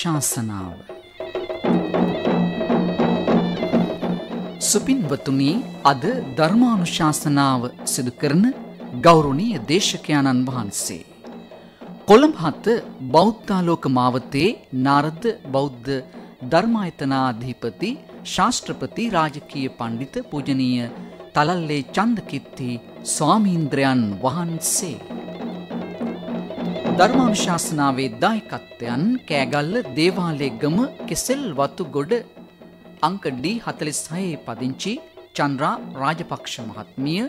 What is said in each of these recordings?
ශාසනාව. සුපින්වතුනි අද ධර්මානු ශාසනාව සිදු කරන ගෞරුණීය දේශකයාණන් වහන්සේ. කොළඹ හත බෞද්ධාලෝක මාවතේ නාරද බෞද්ධ ධර්මායතනාධිපති ශාස්ත්‍රපති රාජකීය පණ්ඩිත පූජනීය තලල්ලේ චන්දකිත්ති ස්වාමීන්ද්‍රයන් වහන්සේ. ධර්මානුශාසනාවේ දායකත්වයන් කෑගල්ල දේවාලේගම කෙසෙල් වතුගොඩ අංක D46 පදිංචි චන්ද්‍රා රාජපක්ෂ මහත්මිය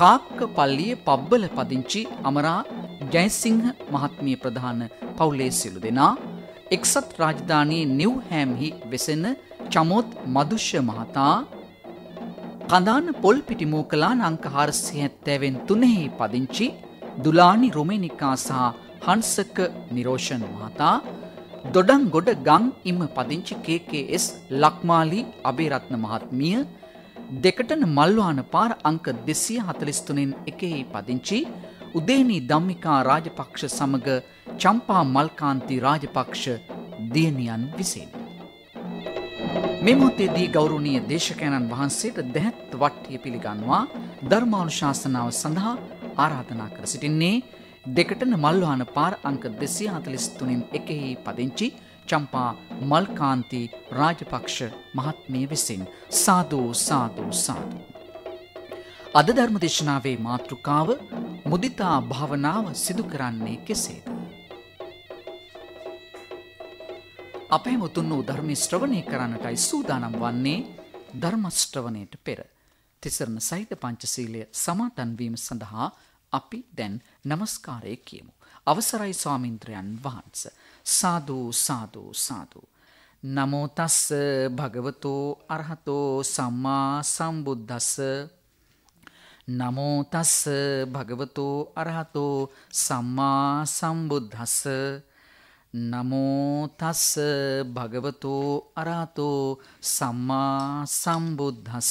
කාක්ක පල්ලියේ පබ්බල පදිංචි අමරා ජයසිංහ මහත්මිය ප්‍රධාන පවුලේ සිළු දෙනා එක්සත් රාජධානියේ නිව් හෑම්හි වෙසෙන චමොත් මදුෂ්‍ය මහතා කඳාන පොල්පිටි මෝකලාන අංක 473 වෙනි තුනෙහි පදිංචි දුලානි රොමෙනිකා සහ හංසක නිරෝෂණ මහතා දොඩන්ගොඩ ගං ඉම පදිංචි KKS ලක්මාලී අබේරත්න මහත්මිය දෙකටන මල්වාන පාර අංක දෙසිය හතලිස්තුනෙන් එකෙහි පදිංචි උදේනී දම්මිකා රාජපක්ෂ සමග චම්පා මල්කාන්ති රාජපක්ෂ දියණියන් විසින්. මෙමොතේදී ගෞරුණීය දේශකයණන් වහන්සේට දැහැත් වට්ටිය පිළිගන්වා ධර්මානුශාසනාව සඳහා ආරාධනා කර සිටින්නේ දෙකටන මල්වාන පාර අංක දෙසිය හතලිස්තුනින් එකෙහි පදිංචි චම්පා මල්කාන්ති රාජපක්ෂ මහත්මය විසින් සාධූ සාධූ සාධූ. අද ධර්මදේශනාවේ මාතෘකාව මුදිතා භාවනාව සිදු කරන්නේ කෙසේද. අපේ මුතුන් වූ ධර්මි ශ්‍රවණය කරන්නටයි සූදානම් වන්නේ ධර්මශ්‍රවණයට පෙර. තිසරණ සහිත පංචසීලය සමාතන්වීම සඳහා අපි දැන් নমස්කාරය කියමු. අවසරයි ස්වාමින්ද්‍රයන් වහන්ස. සාදු සාදු සාදු. නමෝ තස්ස භගවතෝ අරහතෝ සම්මා සම්බුද්දස්ස නමෝ තස්ස භගවතෝ අරහතෝ සම්මා සම්බුද්දස්ස නමෝ තස්ස භගවතෝ අරහතෝ සම්මා සම්බුද්දස්ස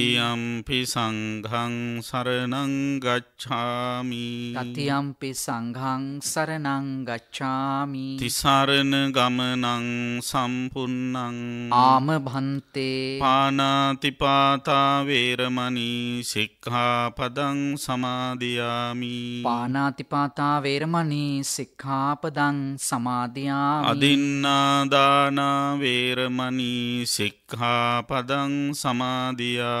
තතියම්පි සංහං සරණංගච්ඡාමි තතියම්පි සංහං සරණංගච්ඡාමි තිසරණ ගමනං සම්පුන්නං ආම භන්තේ පානාතිපාතාවේරමනී සික්හාපදං සමාධයාමි පානාතිපාතාවේරමනී සික්හාපදං සමාධයා අදින්නාදානාවේරමනී සික්හාපදං සමාධයා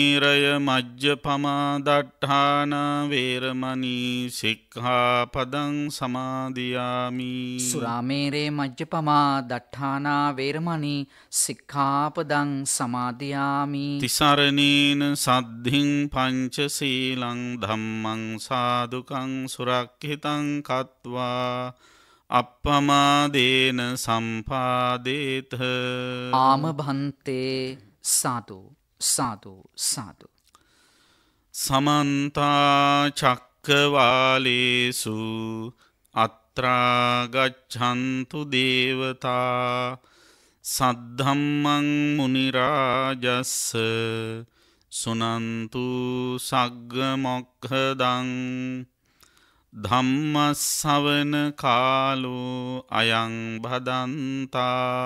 සීරය මජ්්‍ය පමාදට්ඨාන වේරමනී සික්හා පදං සමාධයාමී සුරාමේරේ මජ්්‍ය පමා දට්ඨානා වේරමනී සික්ඛාපදං සමාධයාමී තිසරණීන සද්ධින් පංච සීලං ධම්මං සාදුකං සුරක්හිතං කත්වා අපපමාදේන සම්පාදේත ආම භන්තේ සාතුූ සාදු සාදු. සමන්තාචක්කවාලේසු අත්‍රාගච්ඡන්තු දේවතා සද්ධම්මං මනිරාජස්ස සුනන්තු සග්ගමොක්හදං ධම්මස්සවන කාලු අයං භදන්තා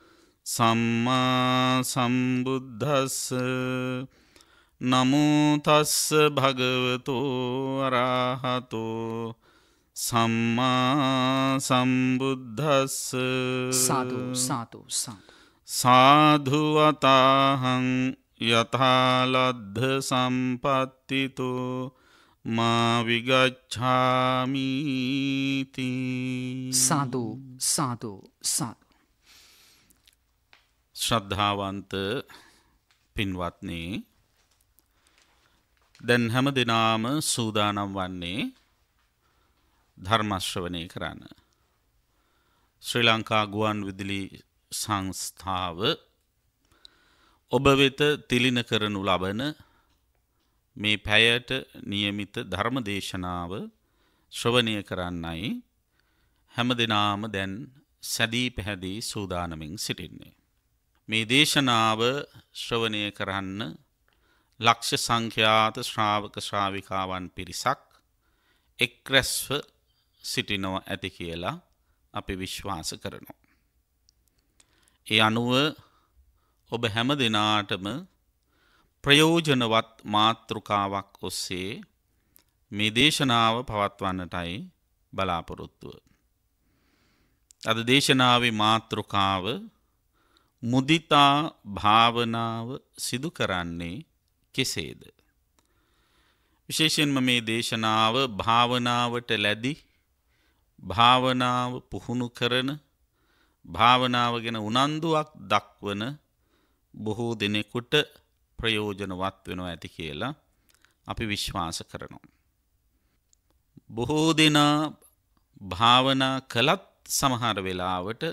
සම්මා සම්බුද්ධස්ස නමුතස්ස භගවතෝ අරාහතෝ සම්මා සම්බුද්ධස්ස සාතුසාතු සාධුවතාහං යථාලද්ධ සම්පත්තිතෝ මාවිගච්ඡාමීති සාදු සාදු සාත් ශ්‍රද්ධාවන්ත පින්වත්නේ දැන් හැම දෙනාම සූදානම් වන්නේ ධර්මශ්‍රවනය කරන්න. ශ්‍රී ලංකා ගුවන් විදිලි සංස්ථාව ඔබ වෙත තිලින කරනු ලබන මේ පැයට නියමිත ධර්ම දේශනාව ශ්‍රවණය කරන්නයි හැම දෙනාම දැන් සැදී පැහැදී සූදානමින් සිටින්නේ. මේ දේශනාව ශ්‍රවණය කරන්න ලක්ෂ සංඛ්‍යාත ශ්‍රාවක ශ්‍රාවිකාවන් පිරිසක් එක් රැස්ව සිටිනෝ ඇති කියලා අපි විශ්වාස කරනවා. ඒ අනුව ඔබ හැම දෙනාටම ප්‍රයෝජනවත් මාතෘකාවක් ඔස්සේ මේ දේශනාව පවත්වන්නටයි බලාපොරොත්තුව. අද දේශනාවේ මාතෘකාව මුදිතා භාවනාව සිදු කරන්නේ කෙසේද. විශේෂෙන්ම මේ දේශනාව භාවනාවට ලැදි භාවනාව පුහුණු කරන භාවනාව ගැන උනන්දුවක් දක්වන බොහෝ දෙනෙකුට ප්‍රයෝජනවත් වෙනවා ඇති කියලා අපි විශ්වාස කරනවා. බොහෝ දෙනා භාවනා කළත් සමහර වෙලාවට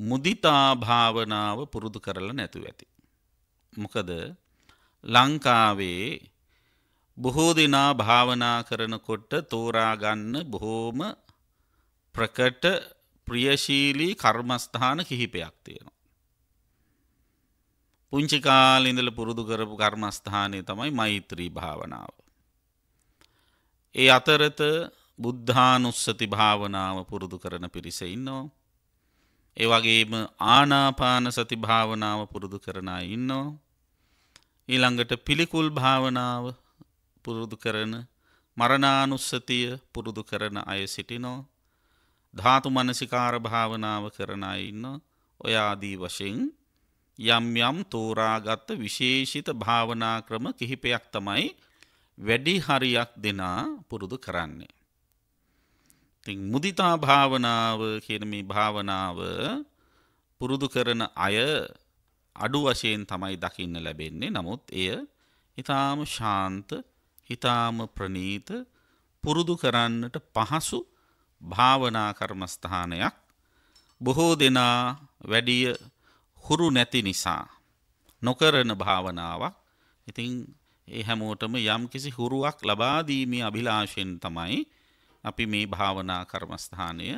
මුදිතා භාවනාව පුරුදු කරලා නැතුව ඇති. මොකද ලංකාවේ බොහෝ දෙනා භාවනා කරනකොට තෝරාගන්න බොහෝම ප්‍රකට ප්‍රියශීලී කර්මස්ථාන කිහිපයක් තියෙනවා. පුංචි කාලේ ඉඳලා පුරුදු කරපු කර්මස්ථානය තමයි මෛත්‍රී භාවනාව. ඒ අතරත බුද්ධානුස්සති භාවනාව පුරුදු කරන පිරිස ඉන්නවා. ඒ වගේම ආනාපාන සති භාවනාව පුරුදු කරන ඉන්නවා. ඊළඟට පිළිකුල් භාවනාව පුරුදු කරන මරණානුස්සතිය පුරුදු කරන අය සිටිනෝ. ධාතු මනසිකාර භාවනාව කරන ඉන්න ඔයාදී වශයෙන් යම් යම් තෝරාගත්ත විශේෂිත භාවනා ක්‍රම කිහිපයක් තමයි වැඩි හරියක් දෙනා පුරුදු කරන්නේ. මුදිතා භාවනාව කියනමි භාවනාව පුරුදු කරන අය අඩු වශයෙන් තමයි දකින්න ලැබෙන්නේ නමුත් එය ඉතාම ශාන්ත හිතාම ප්‍රනීත පුරුදු කරන්නට පහසු භාවනා කර්මස්ථානයක් බොහෝ දෙනා වැඩිය හුරු නැති නිසා නොකරන භාවනාවක් ඉතින් ඒ හැමෝටම යම් කිසි හුරුවක් ලබාදීමේ අභිලාශයෙන් තමයි අපි මේ භාවනා කර්මස්ථානය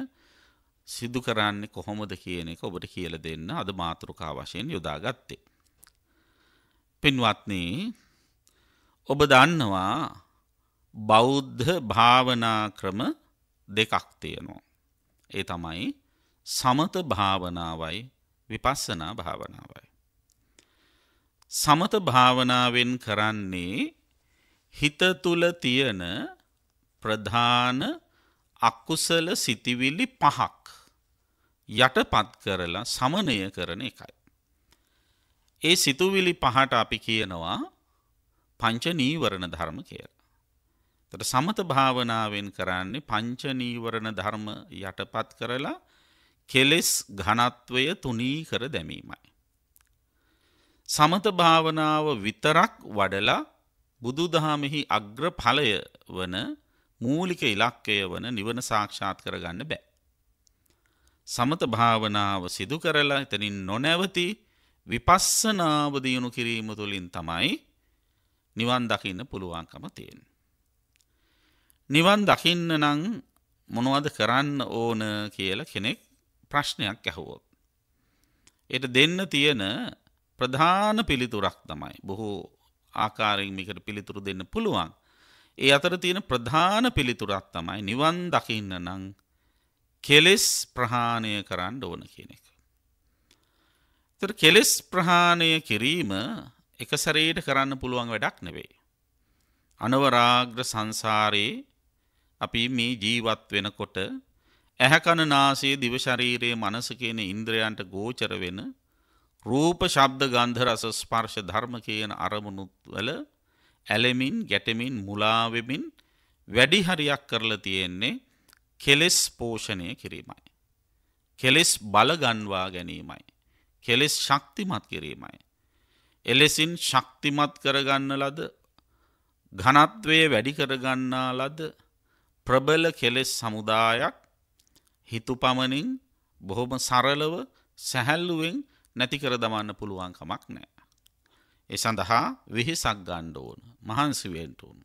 සිදු කරන්නේ කොහොමද කියන එක ඔබට කියල දෙන්න අද මාතෘකා වශයෙන් යොදාගත්තේ. පින්වත්නේ ඔබ දන්නවා බෞද්ධ භාවනා ක්‍රම දෙකක් තියෙනවා. ඒ තමයි සමත භාවනාවයි විපස්සනා භාවනාවයි. සමත භාවනාවෙන් කරන්නේ හිත තුළ තියෙන ප්‍රධාන අකුසල සිතිවිලි පහක් යටපත් කරලා සමනය කරන එකයි. ඒ සිතුවිලි පහට අපි කියනවා පංච නීවරණ ධර්ම කියලා. එතකොට සමත භාවනාවෙන් කරන්නේ පංච නීවරණ ධර්ම යටපත් කරලා කෙලෙස් ඝනත්වය තුනී කර දැමීමයි. සමත භාවනාව විතරක් වඩලා බුදුදහමෙහි අග්‍රඵලය වන මූලික ඉලක්කය වන නිවන සාක්ෂාත් කරගන්න බෑ. සමත භාවනාව සිදු කරලා එතනින් නොනැවති විපස්සනාව දියුණු කිරීම තුළින් තමයි නිවන් දකින්න පුළුවන්කම තියෙන. නිවන් දකින්න නම් මොනවද කරන්න ඕන කියලා කෙනෙක් ප්‍රශ්නයක් ඇහුවෝ. එයට දෙන්න තියෙන ප්‍රධාන පිළිතුරක් තමයි බොහෝ ආකාරයෙන් මිකට පිළිතුරු දෙන්න පුළුවන් ඒ අතර තියෙන ප්‍රධාන පිළිතුරක් තමයි නිවන් දකින්න නම් කෙලෙස් ප්‍රහාණය කරන්න ඕන කියන එක. තර කෙලෙස් ප්‍රහාණය කිරීම එක සැරේට කරන්න පුළුවන් වැඩක් නෙවෙයි. අනවරාග්‍ර සංසාරයේ අපි මේ ජීවත් වෙනකොට ඇහැකණ නාසයේ දිව ශරීරයේ මනස කියන ඉන්ද්‍රයන්ට ගෝචර වෙන රූප ශබ්ද ගන්ධ රස ස්පර්ශ ධර්ම කියන අරමුණු වල ඇලෙමින් ගැටෙමින් මුලා වෙමින් වැඩි හරියක් කරලා තියෙන්නේ කෙලෙස් පෝෂණය කිරීමයි. කෙලෙස් බලගන්වා ගැනීමයි. කෙලෙස් ශක්තිමත් කිරීමයි. එලෙසින් ශක්තිමත් කරගන්න ලද ඝනත්වය වැඩි කරගන්නා ලද ප්‍රබල කෙලෙස් සමුදායක් හිතුපමණින් බොහොම සරලව සැහැල්ලුවෙන් නැති කර දමන්න පුළුවන් කමක් නැහැ. ඒ සඳහා වෙහෙසක් ගණ්ඩ ඕන මහන්සිවෙන්ට ඕන.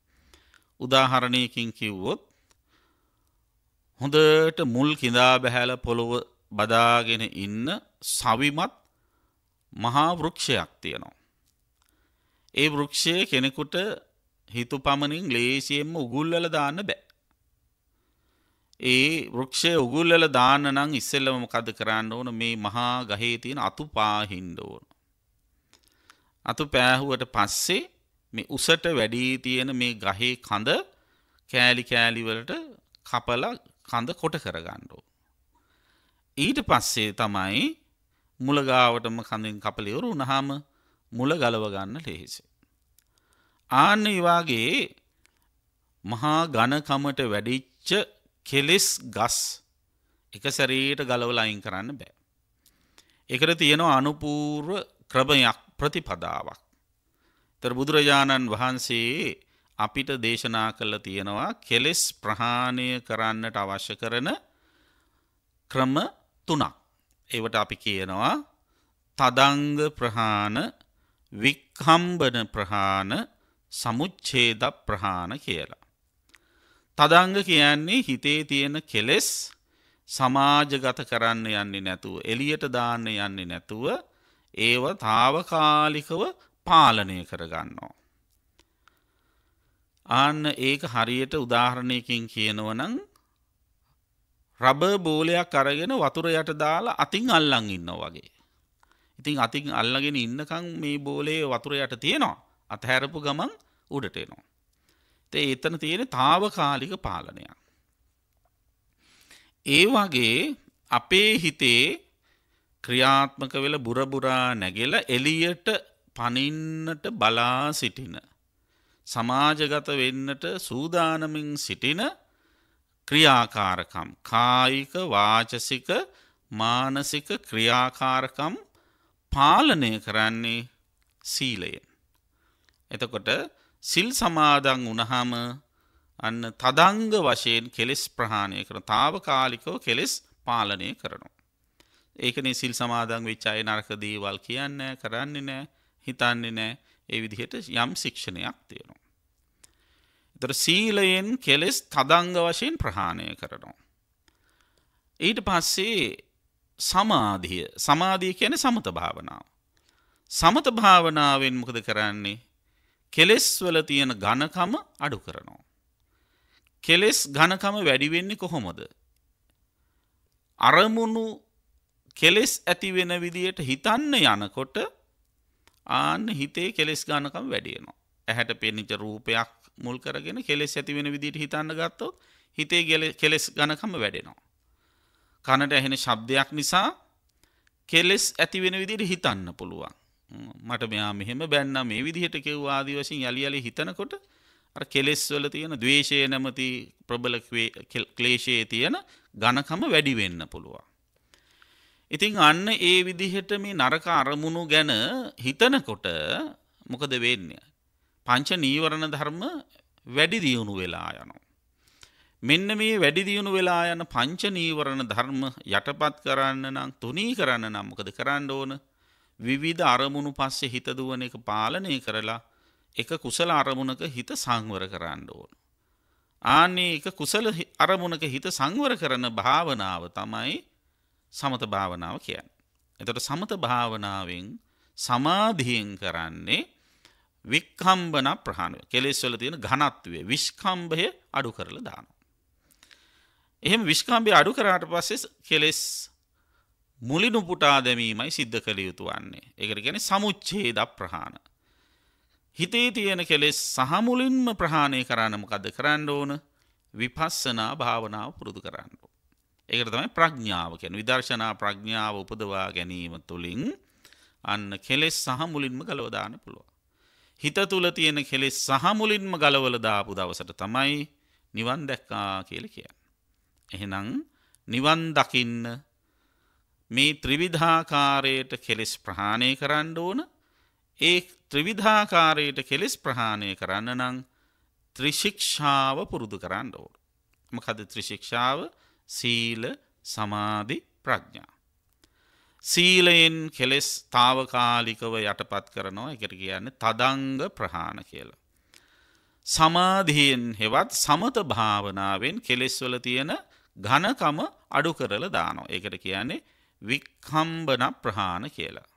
උදාහරණයකින් කිව්වොත් හොඳට මුල් කිඳා බැහැල පොළොව බදාගෙන ඉන්න සවිමත් මහා වෘක්ෂයක් තියෙනවා. ඒ වෘක්ෂය කෙනෙකුට හිතු පමණින් ලේසියෙන්ම උගුල්ලල දාන්න බෑ. ඒ වෘක්ෂය උගුල්ලල දාන්න නම් ඉස්සෙල්ලම මොකද කරන්න ඕන මේ මහා ගහේ තියෙන අතු පාහින්න ඕන. අතු පෑහුවට පස්සේ මේ උසට වැඩී තියෙන මේ ගහේ කඳ කෑලි කෑලිවලට කපල කඳ කොට කරගණ්ඩෝ. ඊට පස්සේ තමයි මුලගාවටම කඳින් කපලිවරු උනහාම මුල ගලවගන්න ලෙහෙසේ. ආන්න ඒවාගේ මහා ගණකමට වැඩිච්ච කෙලෙස් ගස් එක සැරේට ගලවලයින් කරන්න බෑ. එකට තියෙනවා අනුපූර්ව ක්‍රමයක් ප්‍රතිපදාවක්. තර බුදුරජාණන් වහන්සේ අපිට දේශනා කළ තියෙනවා කෙලෙස් ප්‍රහාණය කරන්නට අවශ්‍ය කරන ක්‍රම තුනක්. ඒවට අපි කියනවා තදංග ප්‍රහාණ වික්හම්බන ප්‍රහාණ සමුච්චේද ප්‍රහාණ කියලා. තදංග කියන්නේ හිතේ තියෙන කෙලෙස් සමාජගත කරන්න යන්නේ නැතුව එලියට දාන්න යන්නේ නැතුව ඒව තාවකාලිකව පාලනය කරගන්නවා. ආන්න ඒක හරියට උදාහරණයකින් කියනවනං රබ බෝලයක් අරගෙන වතුර යට දාලා අතින් අල්ලං ඉන්න වගේ. ඉතින් අතින් අල්ලගෙන ඉන්නකං මේ බෝලේ වතුර යට තියෙනවා අතහැරපු ගමන් උඩටේනවා. තේ එතන තියෙන තාවකාලික පාලනයක්. ඒ වගේ අපේ හිතේ ක්‍රියාත්මක වෙල බුරබුරා නැගෙල එලියට පනින්නට බලා සිටින. සමාජගත වෙන්නට සූදානමින් සිටින ක්‍රියාකාරකම්. කායික වාචසික මානසික ක්‍රියාකාරකම් පාලනය කරන්නේ සීලයෙන්. එතකොට සිල් සමාදන් වනහම අන්න තදංග වශයෙන් කෙලෙස් ප්‍රහාණය කරන තාවකාලිකව කෙලෙස් පාලනය කරනවා. ඒකනේ සිල් සමාදන් වෙච්ච අය නරක දේවල් කියන්නේ කරන්නේ නැහැ හිතන්නේ නැහැ ඒ විදිහට යම් ශික්ෂණයක් තියෙනවා. ඒතර සීලයෙන් කෙලෙස් තදංග වශයෙන් ප්‍රහාණය කරනවා. ඊට පස්සේ සමාධිය සමාධිය කියන්නේ සමත භාවනාව. සමත භාවනාවෙන් මොකද කරන්නේ? කෙලෙස් වල තියෙන ඝනකම අඩු කරනවා. කෙලෙස් ඝනකම වැඩි වෙන්නේ කොහොමද? අරමුණු කෙලෙස් ඇති වෙන විදියට හිතන්න යනකොට ආන්න හිතේ කෙලෙස් ගානකම් වැඩියනවා. ඇහැට පෙනිච රූපයක් මුල් කරගෙන කෙලෙස් ඇති වෙන විදිට හිතන්න ගත්තොත් හිතේ කෙලෙස් ගණකම වැඩෙනවා. කනට ඇහෙන ශබ්දයක් නිසා කෙලෙස් ඇති වෙන විදිට හිතන්න පුළුවන්. මට මෙයා මෙහෙම බැන්න මේ විදිහට කිව් ආදී වශයෙන් යලි යලි හිතනකොට අර කෙලෙස් වල තියෙන ද්වේෂය නැමති ප්‍රබල ක්ලේශයේ තියෙන ඝනකම වැඩි වෙන්න පුළුවන්. ඉතින් අන්න ඒ විදිහට මේ නරක අරමුණු ගැන හිතනකොට මොකද වෙන්නේ. පංච නීවරණ ධර්ම වැඩි දියුණු වෙලා යනවා. මෙන්න මේ වැඩි දියුණු වෙලා යන පංච නීවරණ ධර්ම යටපත් කරන්න නම් තුනී කරන්න නම් මොකද කරන්න ඕන? විවිධ අරමුණු පස්සේ හිත දුවන එක පාලනය කරලා එක කුසල අරමුණක හිත සංවර කරන්න ඕන. ආන්නේ එක කුසල අරමුණක හිත සංවර කරන භාවනාව තමයි සමත භාවනාව කියන්න. එතට සමත භාවනාවෙන් සමාධියෙන් කරන්නේ වික්කම්බන ප්‍රහණුව කෙලෙස්වල තියෙන ඝනත්වය විස්කම්භය අඩු කරලා දානවා. එහෙම විස්කම්භය අඩු කරාට පස්සේ කෙලෙස් මුලිනු පුටා දැමීමයි සිද්ධ කළ යුතු වන්නේ. ඒකට කියන්නේ සමුච්ඡේද ප්‍රහාණ. හිතේ තියෙන කෙලෙස් සහ මුලින්ම ප්‍රහාණය කරන්න මොකද්ද කරන්න ඕන? විපස්සනා භාවනාව පුරුදු කරන්න ඕන. ඒකට තමයි ප්‍රඥාව කියන විදර්ශනා ප්‍රඥාව උපදවා ගැනීම තුළින් අන්න කෙලෙස් සහ මුලින්ම ගලවදාන පුළුව. හිත තුළ තියෙන කෙලෙස් සහ මුලින්ම ගලවල දාපු දවසට තමයි නිවන් දැක්කා කියල කියන්න. එහෙනම් නිවන් දකින්න මේ ත්‍රිවිධාකාරයට කෙලෙස් ප්‍රහාණය කරන්න ඕන ඒ ත්‍රිවිධාකාරයට කෙලෙස් ප්‍රහාණය කරන්න නං ත්‍රිශික්ෂාව පුරුදු කරන්න ඕන. මකද ත්‍රිශික්ෂාව සීල සමාධි ප්‍රඥා. සීලයෙන් කෙලෙස් තාවකාලිකව යටපත් කරනවා එකට කියන්න තදංග ප්‍රහාණ කියලා. සමාධියෙන් හෙවත් සමත භාවනාවෙන් කෙලෙස්වල තියෙන ඝනකම අඩු කරල දානෝ. ඒකට කියන්නේ වික්හම්බන ප්‍රහාණ කියලා.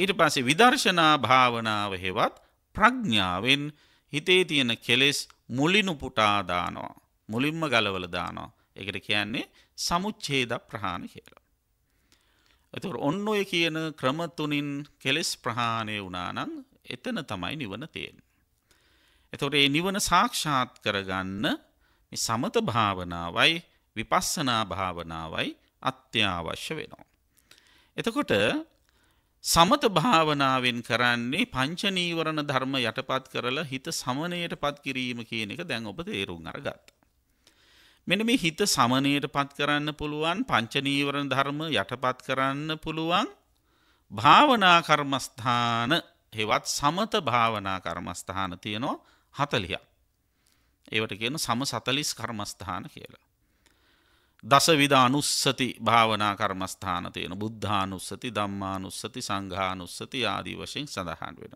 ඊට පස්සේ විදර්ශනා භාවනාව හෙවත් ප්‍රඥාවෙන් හිතේ තියෙන කෙලෙස් මුලිනුපුටා දානවා. මුලින්ම ගලවල දානවා. එකට කියන්නේ සමුච්ඡේද ප්‍රහාණ කියලා. එතකොට ඔන්න ඔය කියන ක්‍රම තුنين කෙලෙස් ප්‍රහාණය වුණා නම් එතන තමයි නිවන තියෙන්නේ. එතකොට මේ නිවන සාක්ෂාත් කරගන්න මේ සමත භාවනාවයි විපස්සනා භාවනාවයි අත්‍යවශ්‍ය වෙනවා. එතකොට සමත භාවනාවෙන් කරන්නේ පංච නීවරණ ධර්ම යටපත් කරලා හිත සමණයටපත් කිරීම කියන එක දැන් ඔබ තේරුම් අරගත්තා. මෙන මේ හිත සමනයට පත් කරන්න පුළුවන් පංචනීවරණ ධර්ම යටපත් කරන්න පුළුවන් භාවනා කර්මස්ථාන හෙවත් සමත භාවනා කර්මස්ථාන තියෙනවා හතලිය. ඒවට කියන සම සතලිස් කර්මස්ථාන කියලා. දසවිධ අනුස්සති භාවනා කර්මස්ථාන තියෙන බුද්ධානුස්සති ධම්මානුස්සති සංඝානුස්සති ආදී වශයෙන් සඳහන් වෙන.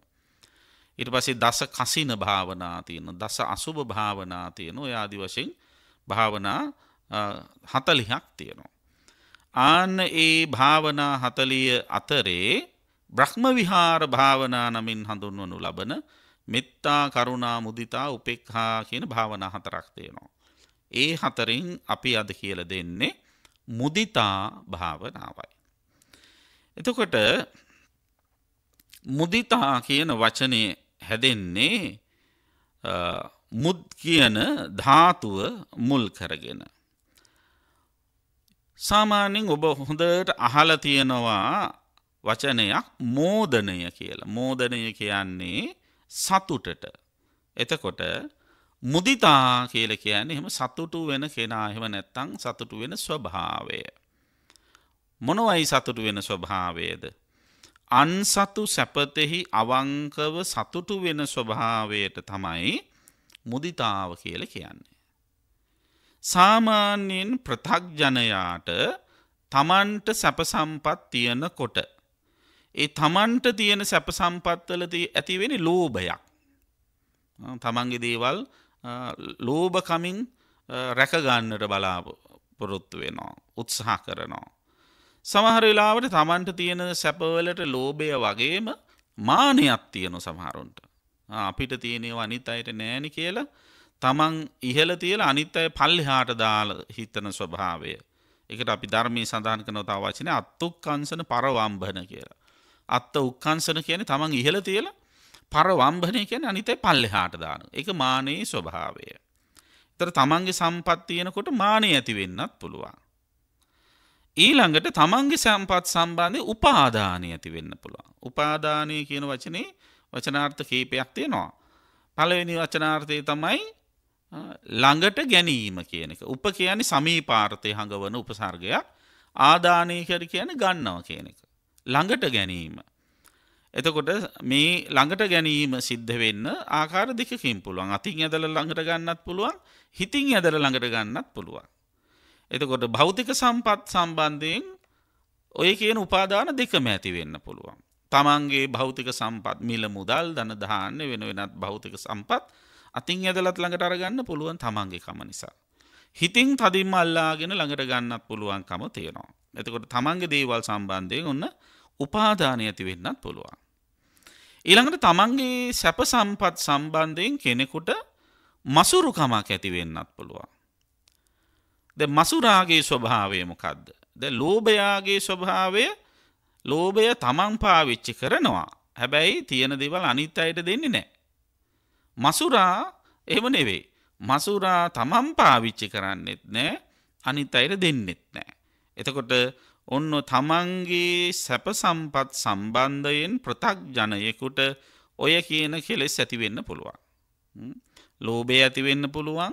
ඊට පස්සේ දස කසින භාවනා තියෙන දස අසුභ භාවනා තියෙන ඔය ආදී වශයෙන් භාවනා හතලිහක් තියෙනවා. ආන්න ඒ භාවනා හතලිය අතරේ බ්‍රහ්ම විහාර භාවනා නමින් හඳුන්වනු ලබන මෙත්තා කරුණා මුදිතා උපෙක්හා කියන භාවනා හතරක් තියෙනවා. ඒ හතරින් අපි අද කියල දෙන්නේ මුදිතා භාවනාවයි. එතකොට මුදිතා කියන වචනය හැදෙන්නේ මුද් කියන ධාතුව මුල් කරගෙන. සාමාන්‍යෙන් ඔබ හොඳට අහල තියෙනවා වචනයක් මෝදනය කියලා. මෝදනය කියන්නේ සතුටට. එතකොට මුදිතා කියල කියන්නේ එහෙම සතුටු වෙන කෙනා එහෙම නැත්තං සතුටු වෙන ස්වභාවය. මොනවයි සතුටු වෙන ස්වභාවයද. අන්සතු සැපතෙහි අවංකව සතුටු වෙන ස්වභාවයට තමයි මුදිතාව කියල කියන්නේ. සාමාන්‍යයෙන් ප්‍රථක්ජනයාට තමන්ට සැපසම්පත් තියන කොට. ඒ තමන්ට තියෙන සැපසම්පත්වල ඇතිවෙන ලෝභයක්. තමන්ගේ දේවල් ලෝභකමින් රැකගන්නට බලාපොරොත්තු වෙනවා උත්සාහ කරනවා. සමහරලාවට තමන්ට තියෙන සැපවලට ලෝභය වගේම මානයක් තියනු සමහරුන්ට. අපිට තියෙනවා අනිත් අයට නෑනි කියලා තමන් ඉහළ තියල අනිත් අය පල්ලිහාට දාල හිතන ස්වභාවය. එකට අපි ධර්මී සඳහන් කන තාවචන අත්තුක්කංසන පරවම්භන කියලා. අත්ත උක්කංසන කියන තමන් ඉහළ තියල පරවම්භනය කියන අනිතයි පල්ලෙහාට දාන. එක මානයේ ස්වභාවය. තර තමන්ගේ සම්පත්තියනකොට මානය ඇති වෙන්නත් පුළුවන්. ඊළඟට තමන්ගේ සම්පත් සම්බන්ධය උපාධානය ඇති වෙන්න පුළුවන්. උපාධානය කියන වචනේ වචනාර්ථ කීපයක් තියෙනවා. පළවෙනි වචනාර්ථය තමයි ළඟට ගැනීම කියනක. උප කියන සමීපාර්ථය හඟවන උපසර්ගයක් ආධානය කර කියන ගන්නව කියන එක. ළඟට ගැනීම. එතකොට මේ ළඟට ගැනීම සිද්ධ වෙන්න ආකාර දෙකකින් පුළුවන්. අතින් ඇදලා ළඟට ගන්නත් පුළුවන්, හිතින් ඇදලා ළඟට ගන්නත් පුළුවන්. එතකොට භෞතික සම්පත් සම්බන්ධයෙන් ඔය කියන උපාදාන දෙකම ඇති වෙන්න පුළුවන්. තමන්ගේ භෞතික සම්පත් මිල මුදල් දන දාන්න වෙන වෙනත් භෞතික සම්පත් අතින් ඇදලත් ළඟට අරගන්න පුළුවන් තමන්ගේකම නිසා. හිතින් තදින්ම අල්ලාගෙන ළඟට ගන්නත් පුළුවන්කම තියෙනවා. එතකොට තමන්ගේ දේවල් සම්බන්ධය ඔන්න උපාධානය ඇති වෙන්නත් පුළුවන්. ඊළඟට තමන්ගේ සැප සම්පත් සම්බන්ධයෙන් කෙනෙකුට මසුරුකමක් ඇති වෙන්නත් පුළුවන්. ද මසුරාගේ ස්වභාවය මොකක්ද. ද ලෝභයාගේ ස්වභාවය ලෝභය තමන් පාවිච්චි කරනවා. හැබැයි තියෙන දේවල් අනිත් අයට දෙන්නේ නැහැ. මසුරා එහෙම නෙවෙයි. මසුරා තමන් පාවිච්චි කරන්නෙත් නැහැ, අනිත් අයට දෙන්නෙත් නැහැ. එතකොට ඔන්න තමන්ගේ සැප සම්පත් සම්බන්ධයෙන් ප්‍රතග්ජනයෙකුට ඔය කියන කෙලෙස් ඇති වෙන්න පුළුවන්. ලෝභය ඇති වෙන්න පුළුවන්,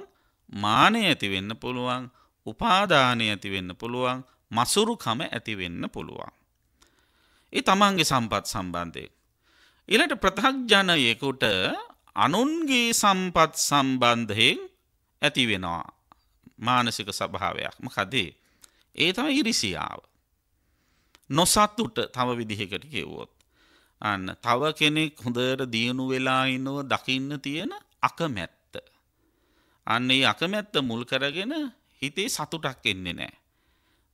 මානය ඇති වෙන්න පුළුවන්, උපාදානය ඇති වෙන්න පුළුවන්, මසුරුකම ඇති වෙන්න පුළුවන්. ඒ තමන්ගේ සම්පත් සම්බන්ධය. ඉලට ප්‍රථක්ජනයෙකුට අනුන්ගේ සම්පත් සම්බන්ධයෙන් ඇතිවෙනවා මානසික සභාවයක්ම කදේ. ඒ තම ඉරිසියාව. නොසත්තුට තම විදිහකට කිව්වොත්. අන්න තව කෙනෙක් හොඳට දියුණු වෙලා ඉන්නව දකින්න තියෙන අකමැත්ත. අන්නේ අකමැත්ත මුල් කරගෙන හිතේ සතුටක් එන්නේ නෑ.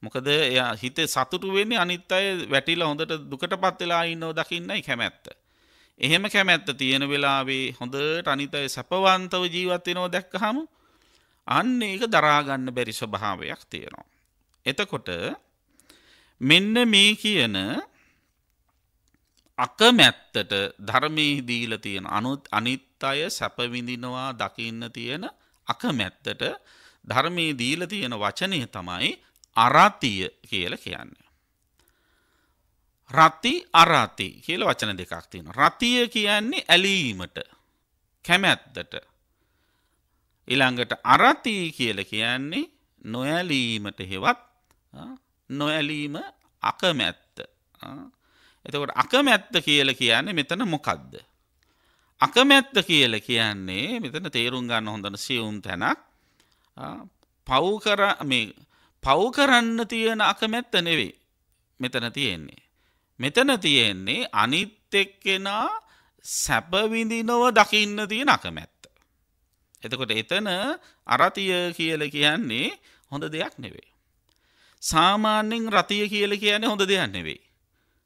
මොකද එයා හිත සතුටු වෙන්නේ අනිත් අය වැටිලා හොඳට දුකටපත් වෙලා ඉන්නව දකින්නයි කැමැත්ත. එහෙම කැමැත්ත තියෙන වෙලාවේ හොඳට අනිත් අය සැපවන්තව ජීවත් වෙනව දැක්කහම අන්න ඒක දරා ගන්න බැරි ස්වභාවයක් තියෙනවා. එතකොට මෙන්න මේ කියන අකමැත්තට ධර්මයේ දීලා තියෙන අනුත් අනිත් අය සැප විඳිනවා දකින්න තියෙන අකමැත්තට ධර්මයේ දීලා තියෙන වචනය තමයි අරාතිය කියල කියන්න. රති අරාති කියල වචන දෙකක් තියෙන. රතිය කියන්නේ ඇලීමට කැමැත්තට. ඉළඟට අරතිී කියල කියන්නේ නොයැලීමට හෙවත් නොඇලීම අකමැත්ත. එතකොට අකමැත්ත කියල කියන්නේ මෙතන මොකක්ද. අකමැත්ත කියල කියන්නේ මෙතන තේරුම් ගන්න හොඳන සියුම් තැනක් පව් කර මේ පව් කරන්න තියෙන අකමැත්ත නෙවෙයි මෙතන තියෙන්නේ. මෙතන තියෙන්නේ අනිත් එක්කෙනා සැපවිඳිනව දකින්න තියෙන අකමැත්ත. එතකොට එතන අරතිය කියල කියන්නේ හොඳ දෙයක් නෙවේ. සාමාන්‍යෙන් රතිය කියල කියන්නේ හොඳ දෙයක් නෙවෙයි.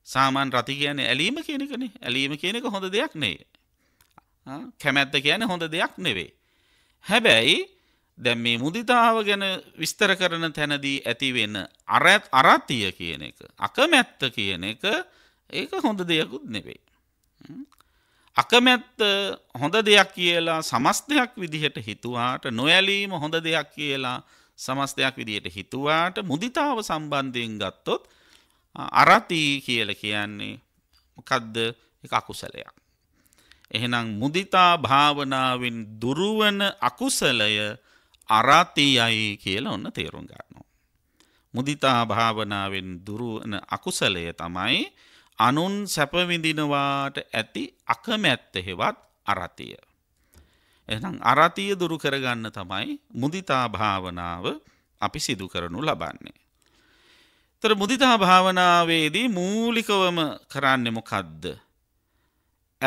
සාමාන් රති කියන්නේ ඇලීම කියනකනේ ඇලීම කියනක හොඳ දෙයක් නේ. කැමැත්ත කියන්නේ හොඳ දෙයක් නෙවේ. හැබැයි දැන් මේ මුදිතාව ගැන විස්තර කරන තැනදී ඇතිවෙන අරත් අරතිය කියන එක අකමැත්ත කියන එක ඒක හොඳ දෙයකුත් නෙවෙයි. අකමැත්ත හොඳ දෙයක් කියලා සමස්තයක් විදිහට හිතුවාට නොඇලීම හොඳ දෙයක් කියලා සමස්තයක් විදිහට හිතුවාට මුදිතාව සම්බන්ධයෙන් ගත්තොත් අරති කියල කියන්නේ මොකද්ද එක අකුසලයක්. එහෙනම් මුදිතා භාවනාවෙන් දුරුවන අකුසලය අරාතීයයි කියලා ඔන්න තේරුම් ගන්නවා. මුදිතා භාවනාවෙන් දුරුවන අකුසලය තමයි අනුන් සැපවිඳිනවාට ඇති අකමැත්ත හෙවත් අරතිය. එනම් අරතිය දුරු කරගන්න තමයි මුදිතා භාවනාව අපි සිදු කරනු ලබන්නේ. තර මුදිතා භාවනාවේදී මූලිකවම කරන්න මොකද්ද.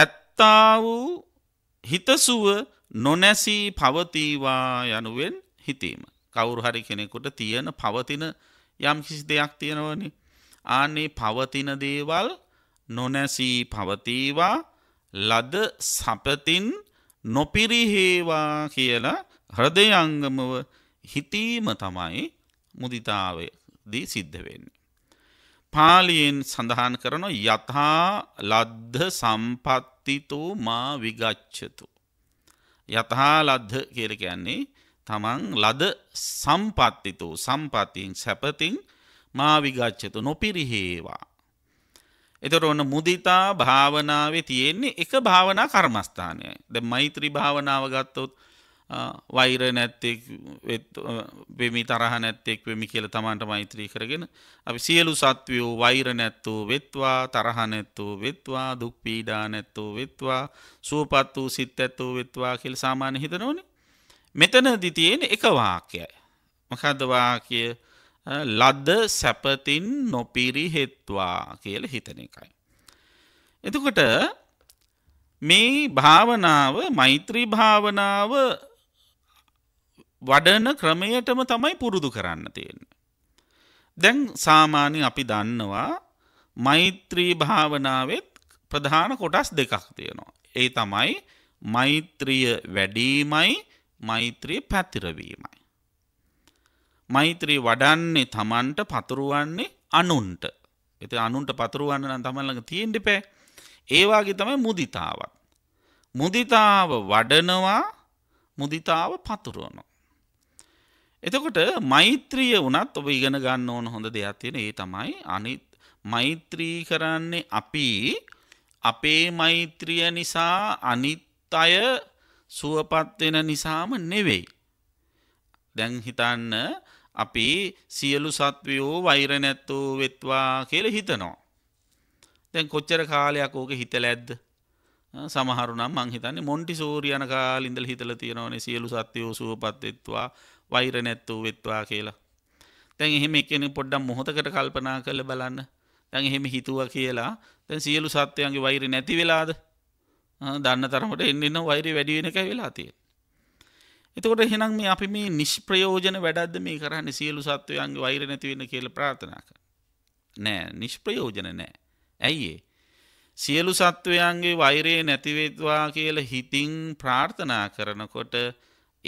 ඇත්තා වූ හිතසුව නොනැසී පවතීවා යනුවෙන් හිතීම. කවුරු හරි කෙනෙකුට තියෙන පවතින යම් කිසි දෙයක් තියෙනවනේ. ආනේ පවතින දේවල් නොනැසී පවතීවා ලද සපතින් නොපිරිහේවා කියලා හෘදයංගමව හිතීම තමයි මුදිතාවදී සිද්ධ වෙන්නේ. පාලියෙන් සඳහන් කරන යථා ලද්ද සම්පත්තිතු මා විගච්ඡතු. යතහා ලද්ද කියල කියන්නේ තමන් ලද සම්පත්තිතු සම්පතින් සැපතින් මාවිගච්චතු නොපිරිහේවා. එතට ඔන්න මුදිතා භාවනාවේ තියෙන්නේ එක භාවනා කර්මස්ථානය ද මෛත්‍රී භාවනාව ගත්තොත් වෛර නැත්තෙක් වෙමි තරහ නැත්තෙක් වෙමි කියල තමන්ට මෛත්‍රී කරගෙන අපි සියලු සත්වයෝ වෛර නැත්තෝ වෙත්වා තරහ නැත්තෝ වෙත්වා දුක් පීඩා නැත්තෝ වෙත්වා සූපත් වූ සිත් ඇත්තෝ වෙත්වා කියල සාමාන්‍ය හිතනඕන මෙතන දිතියෙන එක වාක්‍යයි මකදවා කිය ලද්ද සැපතින් නොපිරි හෙත්වා කියල හිතන එකයි. එතකොට මේ භාවනාව මෛත්‍රී භාවනාව වඩන ක්‍රමයටම තමයි පුරුදු කරන්න තියෙන. දැන් සාමාන්‍ය අපි දන්නවා මෛත්‍රී භාවනාවත් ප්‍රධාන කොටස් දෙකක් තියෙනවා. ඒ තමයි මෛත්‍රිය වැඩීමයි මෛත්‍රී පැතිරවීමයි. මෛත්‍රී වඩන්නේ තමන්ට පතුරුවන්නේ අනුන්ට. එති අනුන්ට පතුරුවන්න නම් තමල්ලඟ තියෙන්ඩිපේ. ඒවාගේ තමයි මුදිතාවත්. මුදිතාව වඩනවා මුදිතාව පතුරුවනවා. එතකොට මෛත්‍රිය වනත් ඔබ ඉගෙන ගන්න ඕන හොඳ දෙයක් තියෙන ඒ තමයි අනිත් මෛත්‍රී කරන්නේ අපි අපේ මෛත්‍රිය නිසා අනිත් අය සුවපත් වෙන නිසාම නෙවෙයි. දැන් හිතන්න අපි සියලු සත්වයෝ වෛර නැත්තෝ වෙත්වා කියලා හිතනවා. දැන් කොච්චර කාලයක් ඕක හිතලා ඇද්ද? සමහරුනම් මංහිතන්නේ මොන්ටි සූරියන කාලින්දල් හිතල තියෙනවනේ සියලු සත්‍යයෝ සුවපත්වෙත්වා වෛර නැත්වූ වෙත්වා කියලා. තැන් එහෙම එකන පොඩ්ඩම් මොහොතකට කල්පනා කළ බලන්න තැන් එහෙම හිතුව කියලා තැන් සියලු සත්‍යයන්ගේ වෛර නැති වෙලාද දන්න තරමට එන්නන්න වෛර වැඩිවෙනක වෙලා තිය. එතකොට හෙනම් මේ අපි මේ නිෂ්ප්‍රයෝජන වැඩද මේ කරන්න සියලු සත්වයන්ගේ වෛර නැතිවෙන කියල ප්‍රාථනාක. නෑ නිෂ්ප්‍රයෝජන නෑ ඇයිඒ සියලු සත්වයන්ගේ වෛරයේ නැතිවෙත්වා කියල හිතිං ප්‍රාර්ථනා කරනකොට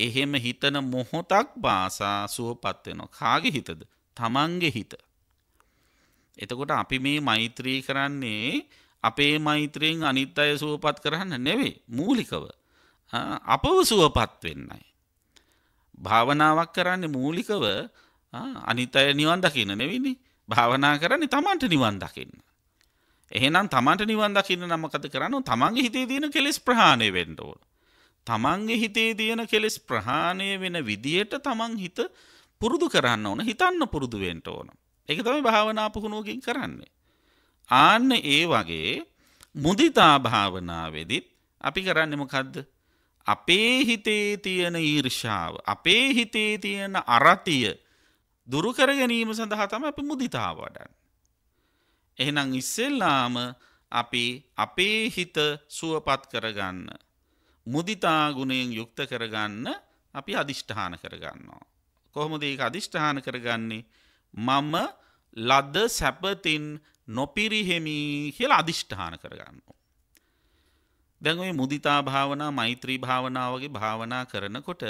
එහෙම හිතන මොහොතක් බාසා සුවපත්වෙනවා. කාගේ හිතද තමන්ගේ හිත. එතකොට අපි මේ මෛත්‍රී කරන්නේ අපේ මෛත්‍රීෙන් අනිත් අය සුවපත් කරන්න නෙවේ මූලිකව. අපව සුවපත් වෙන්නයි. භාවනාවක් කරන්නේ මූලිකව අනිත් අය නිවන් දකින්න නෙවෙනි භාවනා කරන්නේ තමන්ට නිවන් දකින්න. එහෙනම් තමන්ට නිවන් දකින්න නම් මොකද කරන්නේ? තමන්ගේ හිතේ තියෙන කෙලෙස් ප්‍රහාණය වෙන්න ඕන. තමන්ගේ හිතේ තියෙන කෙලෙස් ප්‍රහාණය වෙන විදියට තමන් හිත පුරුදු කරන්න ඕන, හිතන්න පුරුදු වෙන්න ඕන. ඒක තමයි භාවනා පුහුණුවකින් කරන්නේ. ආන්න ඒ වගේ මුදිතා භාවනාවේදීත් අපි කරන්නේ මොකද්ද? අපේ හිතේ තියෙන ඊර්ෂාව, අපේ හිතේ තියෙන අරතිය දුරු කර ගැනීම සඳහා තමයි අපි මුදිතාව වඩන්නේ. එහෙනම් ඉස්සෙල්ලාම අපි අපේ හිත සුවපත් කරගන්න. මුදිතාගුණයෙන් යුක්ත කරගන්න අපි අධිෂ්ඨාන කරගන්නවා. කොහොමදක අධිෂ්ඨාන කරගන්නේ මම ලද්ද සැපතින් නොපිරිහෙමි කියල අධිෂ්ඨාන කරගන්නවා. දැන්ඔයි මුදිතා භාවනා මෛත්‍රී භාවනාවගේ භාවනා කරනකොට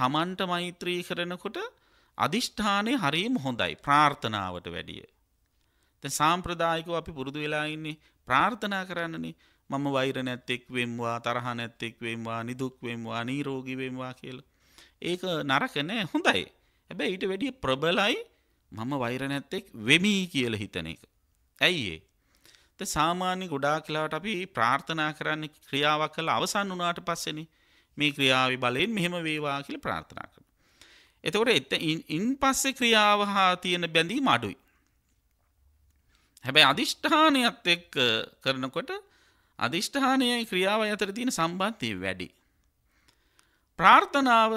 තමන්ට මෛත්‍රී කරනකොට අධිෂ්ඨානය හරීම හොඳයි ප්‍රාර්ථනාවට වැඩිය. සාම්ප්‍රදායිකව අපි පුරුදු වෙලා ඉන්නේ ප්‍රාර්ථනා කරන්නනේ මම වෛර නැත්තෙක් වෙම්වා තරහ නැත්තෙක් වෙම්වා නිදුක් වෙම්වා නීරෝගී වෙම්වා කියලා. ඒක නරක නෑ හොඳයි. හැබැයි ඊට වැඩිය ප්‍රබලයි මම වෛර නැත්තෙක් වෙමි කියලා හිතන එක. ඇයි ඒ? ත සාමාන්‍ය ගොඩාක් වෙලාවට අපි ප්‍රාර්ථනා කරන්නේ ක්‍රියාවක් කළා අවසන් වුණාට පස්සේනේ. මේ ක්‍රියාවේ බලයෙන් මෙහෙම වේවා කියලා ප්‍රාර්ථනා කරනවා. එතකොට ඉන් පස්සේ ක්‍රියාව හා තියෙන බැඳීම අඩුයි. හැබැයි අධිෂ්ඨානයත් එක් කරනකොට අධිෂ්ඨානයයි ක්‍රියාව අතර තියෙන සම්බන්ධය වැඩි. ප්‍රාර්ථනාව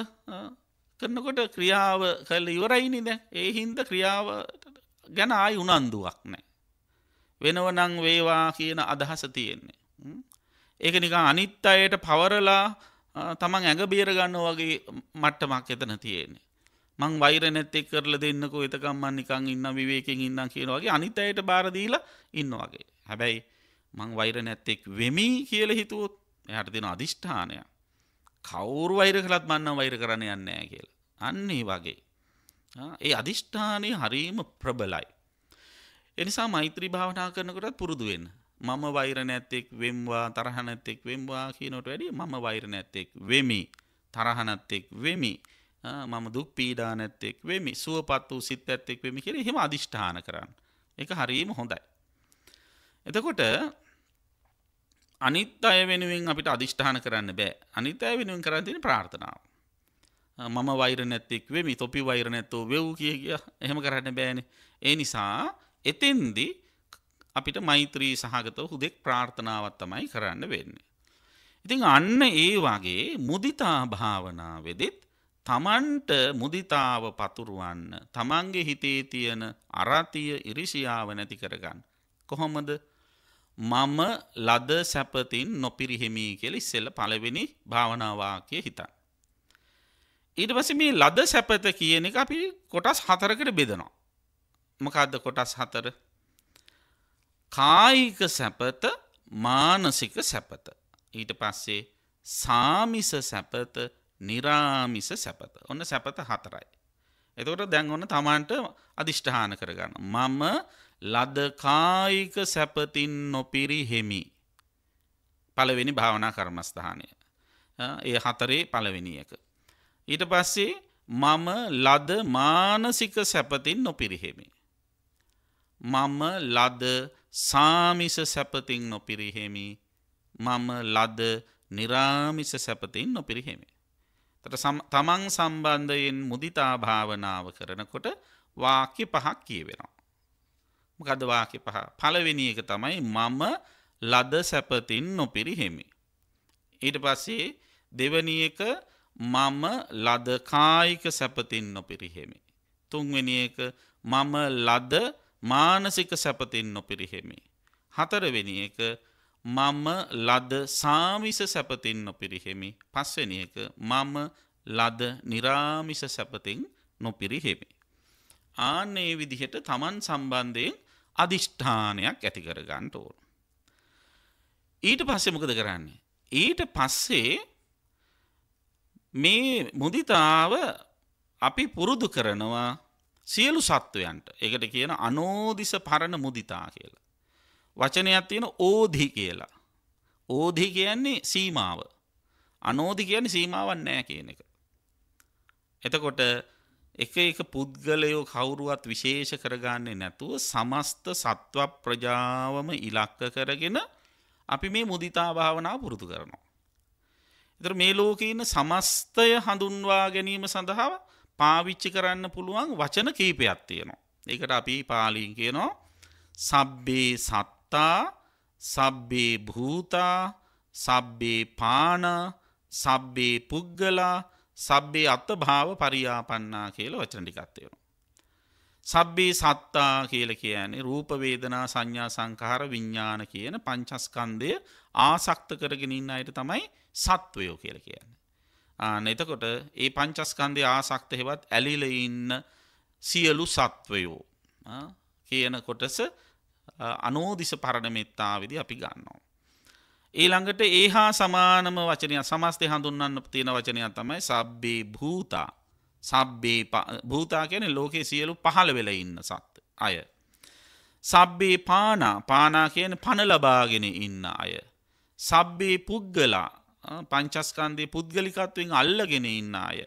කරනකොට ක්‍රියාව කළ ඉවරයිනිද ඒ හින්ද ක්‍රියාව ගැන ආයි උනන්දුවක් නෑ. වෙනවනං වේවා කියන අදහස තියෙන්නේ. ඒක නිකා අනිත් අයට පවරලා තමන් ඇඟ බේරගන්න වගේ මට්ටමක් එතන තියෙන්නේ. මං වෛර නැත්තෙක් කරල දෙන්නක එතකම්මන් නිකං ඉන්න විවේකෙන් ඉන්න කියනවාගේ අනිතයට බාරදීල ඉන්නවාගේ. හැබැයි මං වෛර නැත්තෙක් වෙමි කියල හිතුවොත් එයට දෙන අධිෂ්ඨානය. කවුරු වෛර කළත් මන්න වෛර කරන්න යන්නෑ කියලා. අන්නේ වගේ. ඒ අධිෂ්ඨානය හරීම ප්‍රබලයි. එනිසා මෛත්‍රී භාවනා කරනකොටත් පුරුදුවෙන්. මම වෛර නැත්තෙක් වෙම්වා තරහනැත්තෙක් වෙම්වා කියනොට වැඩිය මම වෛර නැත්තෙක් වෙමි තරහනත්තෙක් වෙමි. මම දුක් පීඩා නැත්තෙක් වෙමි සුවපත් වූ සිත් ඇත්තෙක් වෙමි කියලා එහෙම අදිෂ්ඨාන කරන්න. ඒක හරීම හොඳයි. එතකොට අනිත් අය වෙනුවෙන් අපිට අදිෂ්ඨාන කරන්න බෑ. අනිත් අය වෙනුවෙන් කරන්න තියෙන ප්‍රාර්ථනාව. මම වෛර නැත්තෙක් වෙමි තොපි වෛර නැත්තෝ වෙව් කිය කිය එහෙම කරන්න බෑනේ. ඒ නිසා එතෙන්දි අපිට මෛත්‍රී සහගතව හුදෙක් ප්‍රාර්ථනාවක් තමයි කරන්න වෙන්නේ. ඉතින් අන්න ඒ වගේ මුදිතා භාවනාවේදීත් තමන්ට මුදිතාව පතුරුවන්න තමන්ගේ හිතේ තියෙන අරතිය ඉරිසියාව නැති කරගන්න. කොහොමද මම ලද සැපතින් නොපිරිහෙමී කෙලි සෙල්ල පලවෙනි භාවනාවාකය හිතන්. ඊට පස මේ ලද සැපත කියන එක අපි කොටස් හතරකට බෙදනවා. මකක්ද කොටස් හතර කායික සැපත මානසික සැපත. ඊට පස්සේ සාමිස සැපත නිරාමිස සැපත. ඔන්න සැපත හතරයි. එතකොට දැන් ඔන්න තමන්ට අධිෂ්ඨාන කරගන්න. මම ලදකායික සැපතින් නොපිරිහෙමි. පළවෙනි භාවනා කර්මස්ථානය. ඒ හතරේ පළවෙනි එක. ඊට පස්සේ මම ලද මානසික සැපතින් නොපිරිහෙමි. මම ලද සාමිස සැපතින් නොපිරිහෙමි. මම ලද නිරාමිස සැපතින් නොපිරිහෙමි. තට තමන් සම්බන්ධයෙන් මුදිතා භාවනාව කරනකොට වාක්‍ය පහක් කියවෙනවා. මොකද වාක්‍ය පහ පළවෙනි එක තමයි මම ලද සැපතින් නොපිරිහෙමි. ඊට පස්සේ දෙවනි එක මම ලද කායික සැපතින් නොපිරිහෙමි. තුන්වෙනි එක මම ලද මානසික සැපතින් නොපිරිහෙමි. හතරවෙනි එක මම ලද සාමිස සැපතින් නොපිරිහෙමි. පස්වෙනි එක මම ලද නිරාමිස සැපතින් නොපිරිහෙමි. ආන්නේ විදිහට Taman සම්බන්ධයෙන් අදිෂ්ඨානයක් ඇති කර ගන්න ඕන. ඊට පස්සේ මොකද කරන්නේ? ඊට පස්සේ මේ මුදිතාව අපි පුරුදු කරනවා සියලු සත්වයන්ට. ඒකට කියන අනෝදිස පරණ මුදිතා කියලා. වචනයක් තියෙන ඕධි කියලා. ඕධි කියන්නේ සීමාව. අනෝධි කියන්නේ සීමාවක් නැහැ කියන එක. එතකොට එක එක පුද්ගලයෝ කවුරුවත් විශේෂ කරගන්නේ නැතුව සමස්ත සත්ව ප්‍රජාවම ඉලක්ක කරගෙන අපි මේ මුදිතා භාවනාව පුරුදු කරනවා. ඒතර මේ ලෝකේ ඉන්න සමස්තය හඳුන්වා ගැනීම සඳහා පාවිච්චි කරන්න පුළුවන් වචන කීපයක් තියෙනවා. ඒකට අපි පාලියෙන් කියනවා සබ්බේ සත්ව සත්තා සබ්බේ භූතා සබ්බේ පාන සබ්බේ පුද්ගලා සබ්බේ අත්තභාව පරියාපන්නා කියල වචනටිකත්තයරු. සබ්බේ සත්තා කියල කියන්නේ රූපවේදනා සංඥා සංකාර විඤ්ඥාන කියන පංචස්කන්දය ආසක්ත කරගෙනන්න අයට තමයි සත්වයෝ කියල කියන්න. එතකොට ඒ පංචස්කන්දය ආසක්ත හෙවත් ඇලිල ඉන්න සියලු සත්වයෝ කියන කොටස අනෝදිස පරණමෙත්තාවිදි අපි ගන්නවා. ඊළඟට ඒ හා සමානම වචනය සමස්තය හඳුන්න්න තියෙන වචනය තමයි සබ්බේ භූතා සබ්බේ භූතා කියන ලෝකයේ සියලු පහළ වෙල ඉන්න සත් අය. සබ්බේ පානා පානා කියන පණ ලබාගෙන ඉන්න අය. සබ්බේ පුද්ගලා පංචස්කන්දය පුද්ගලිකත්වෙන් අල්ලගෙන ඉන්න අය.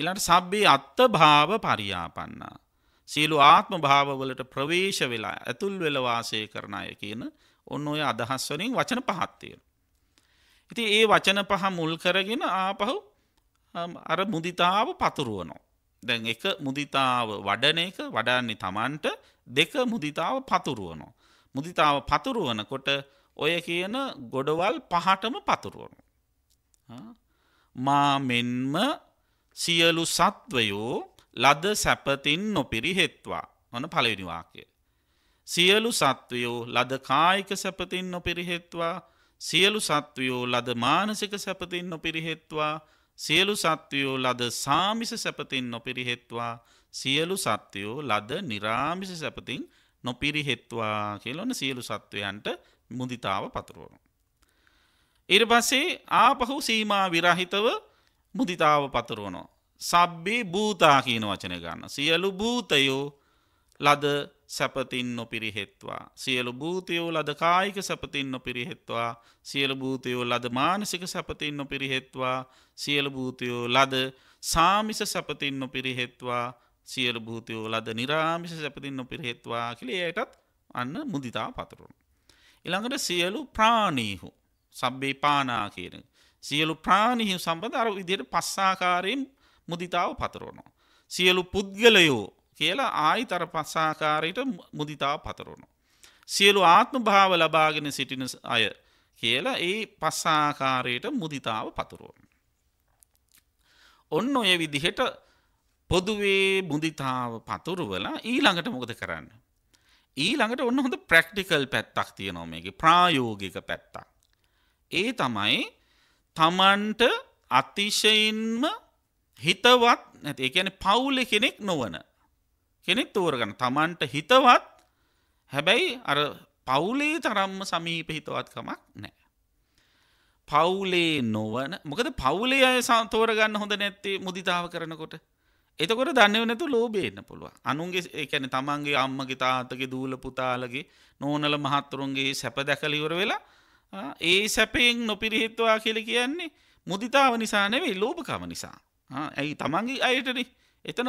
එලට සබ්බේ අත්ත භාව පරියාපන්නා. සියලු ආත්ම භාවවලට ප්‍රවේශ වෙලා ඇතුල් වෙලවාසය කරන අය කියන ඔන්න ඔය අදහස් වලින් වචන පහත්තයෙන. ඉති ඒ වචන පහ මුල් කරගෙන ආපහු අර මුදිතාව පතුරුවනෝ. දැන් එක මුදිතාව වඩන එක වඩන්නේ තමන්ට දෙක මුදිතාව පතුරුවනෝ. මුදිතාව පතුරුවනකොට ඔය කියන ගොඩවල් පහටම පතුරුවනු. මා මෙන්ම සියලු සත්වයෝ ලද සැපතින් නොපිරිහෙත්වා ඔන පලවිනිවාකය. සියලු සත්වයෝ ලද කායික සැපතින් නොපිරිහෙත්වා සියලු සත්වයෝ ලද මානසික සැපතින් නොපිරිහෙත්වා සියලු සත්වයෝ ලද සාමිස සැපතින් නොපිරිහෙත්වා සියලු සත්වයෝ ලද නිරාමිස සැපතින් නොපිරිහෙත්වා කියලොන සියලු සත්වයන්ට මුදිතාව පතුරුවනු. ඉරපසේ ආපහු සීමා විරහිතව මුදිතාව පතුරුවනෝ. සබ්බේ භූතා කියන වචන ගන්න. සියලු භූතයෝ ලද සැපතින් නොපිරිහෙත්වා. සියලු භූතයෝ ලද කායික සැපතින් නොපිරිහෙත්වා. සියලු භූතයෝ ලද මානසික සැපතින් නොපිරිහෙත්වා. සියලු භූතයෝ ලද සාමිස සැපතින් නොපිරිහෙත්වා. සියලු භූතයෝ ලද නිරාමිස සැපතින් නොපිරිහෙත්වා කළේයටත් අන්න මුදිතා පතරුණු. ඉළඟට සියලු ප්‍රාණීහු සබ්බේ පානා කියන. සියලු ප්‍රාණිහිු සම්බඳ අර විදියට පස්සාකාරයෙන් මුදිතාව පතරෝනෝ. සියලු පුද්ගලයෝ කියලා ආයි තර පස්සාකාරයට මුදිතාව පතරෝනෝ. සියලු ආත්ම භාව ලබාගෙන සිටින අය කියලා ඒ පස්සාකාරයට මුදිතාව පතුරුවන්. ඔන්න ඔය විදිහට පොදුවේ මුදිතාව පතුරුවලා ඊළඟට මොකද කරන්න. ඊළඟට ඔන්න හොඳ ප්‍රක්ටිකල් පැත්තක් තියනොමගේ ප්‍රායෝගික පැත්තා. ඒ තමයි තමන්ට අතිශයින්ම හිතවත් නැති ඒ කියන්නේ පවුලේ කෙනෙක් නොවන කෙනෙක් තෝරගන්න. Tamanට හිතවත් හැබැයි අර පවුලේ තරම්ම සමීප හිතවත්කමක් නැහැ. පවුලේ නොවන මොකද පවුලේ අය තෝරගන්න හොඳ නැත්තේ මුදිතාව කරනකොට. එතකොට දන්නව නැතු ලෝභය එන්න පුළුවන්. අනුන්ගේ ඒ කියන්නේ තමන්ගේ අම්මගේ තාත්තගේ දූල පුතාලගේ නෝනල මහත්තුරුන්ගේ සැප දැකලා ඉවර වෙලා ඒ සැපයෙන් නොපිරිහෙත්වා කියලා කියන්නේ මුදිතාව නිසා නෙවෙයි ලෝභකම නිසා. ඇයි තමන්ගේ අයටන එතන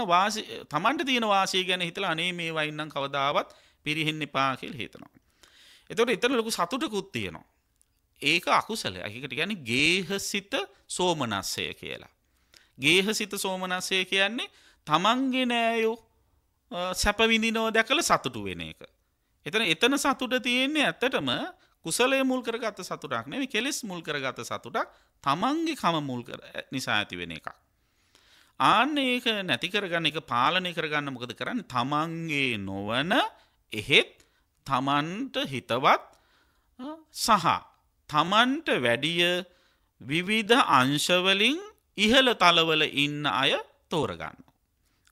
තමන්ට තියෙන වාසේ ගැන හිතලා අනේ මේ වයින්නම් කවදාවත් පිරිහෙන්නේ පාකෙල් හිතනවා. එතොට එතන ලොකු සතුටකුත් තියෙනවා. ඒක අකුසල ඇකට ගැන ගේහසිත සෝමනස්සය කියලා. ගේහසිත සෝමනස්සය කියන්නේ තමන්ගේ නෑයෝ සැපවිඳිනෝ දැකළ සතුටු වෙන එක. එතන එතන සතුට තියෙන්නේ ඇත්තටම කුසලය මුල් කරගත සතුටක් නෙවෙයි කෙලෙස් මුල් කරගත සතුටක් තමන්ගේ කම මුල් කර නිසා ඇති වෙන එකක්. ආන්න ඒක නැති කරගන්න එක පාලනය කරගන්න මොකද කරන්න තමන්ගේ නොවන එහෙත් තමන්ට හිතවත් සහ තමන්ට වැඩිය විවිධ අංශවලින් ඉහළ තලවල ඉන්න අය තෝරගන්න.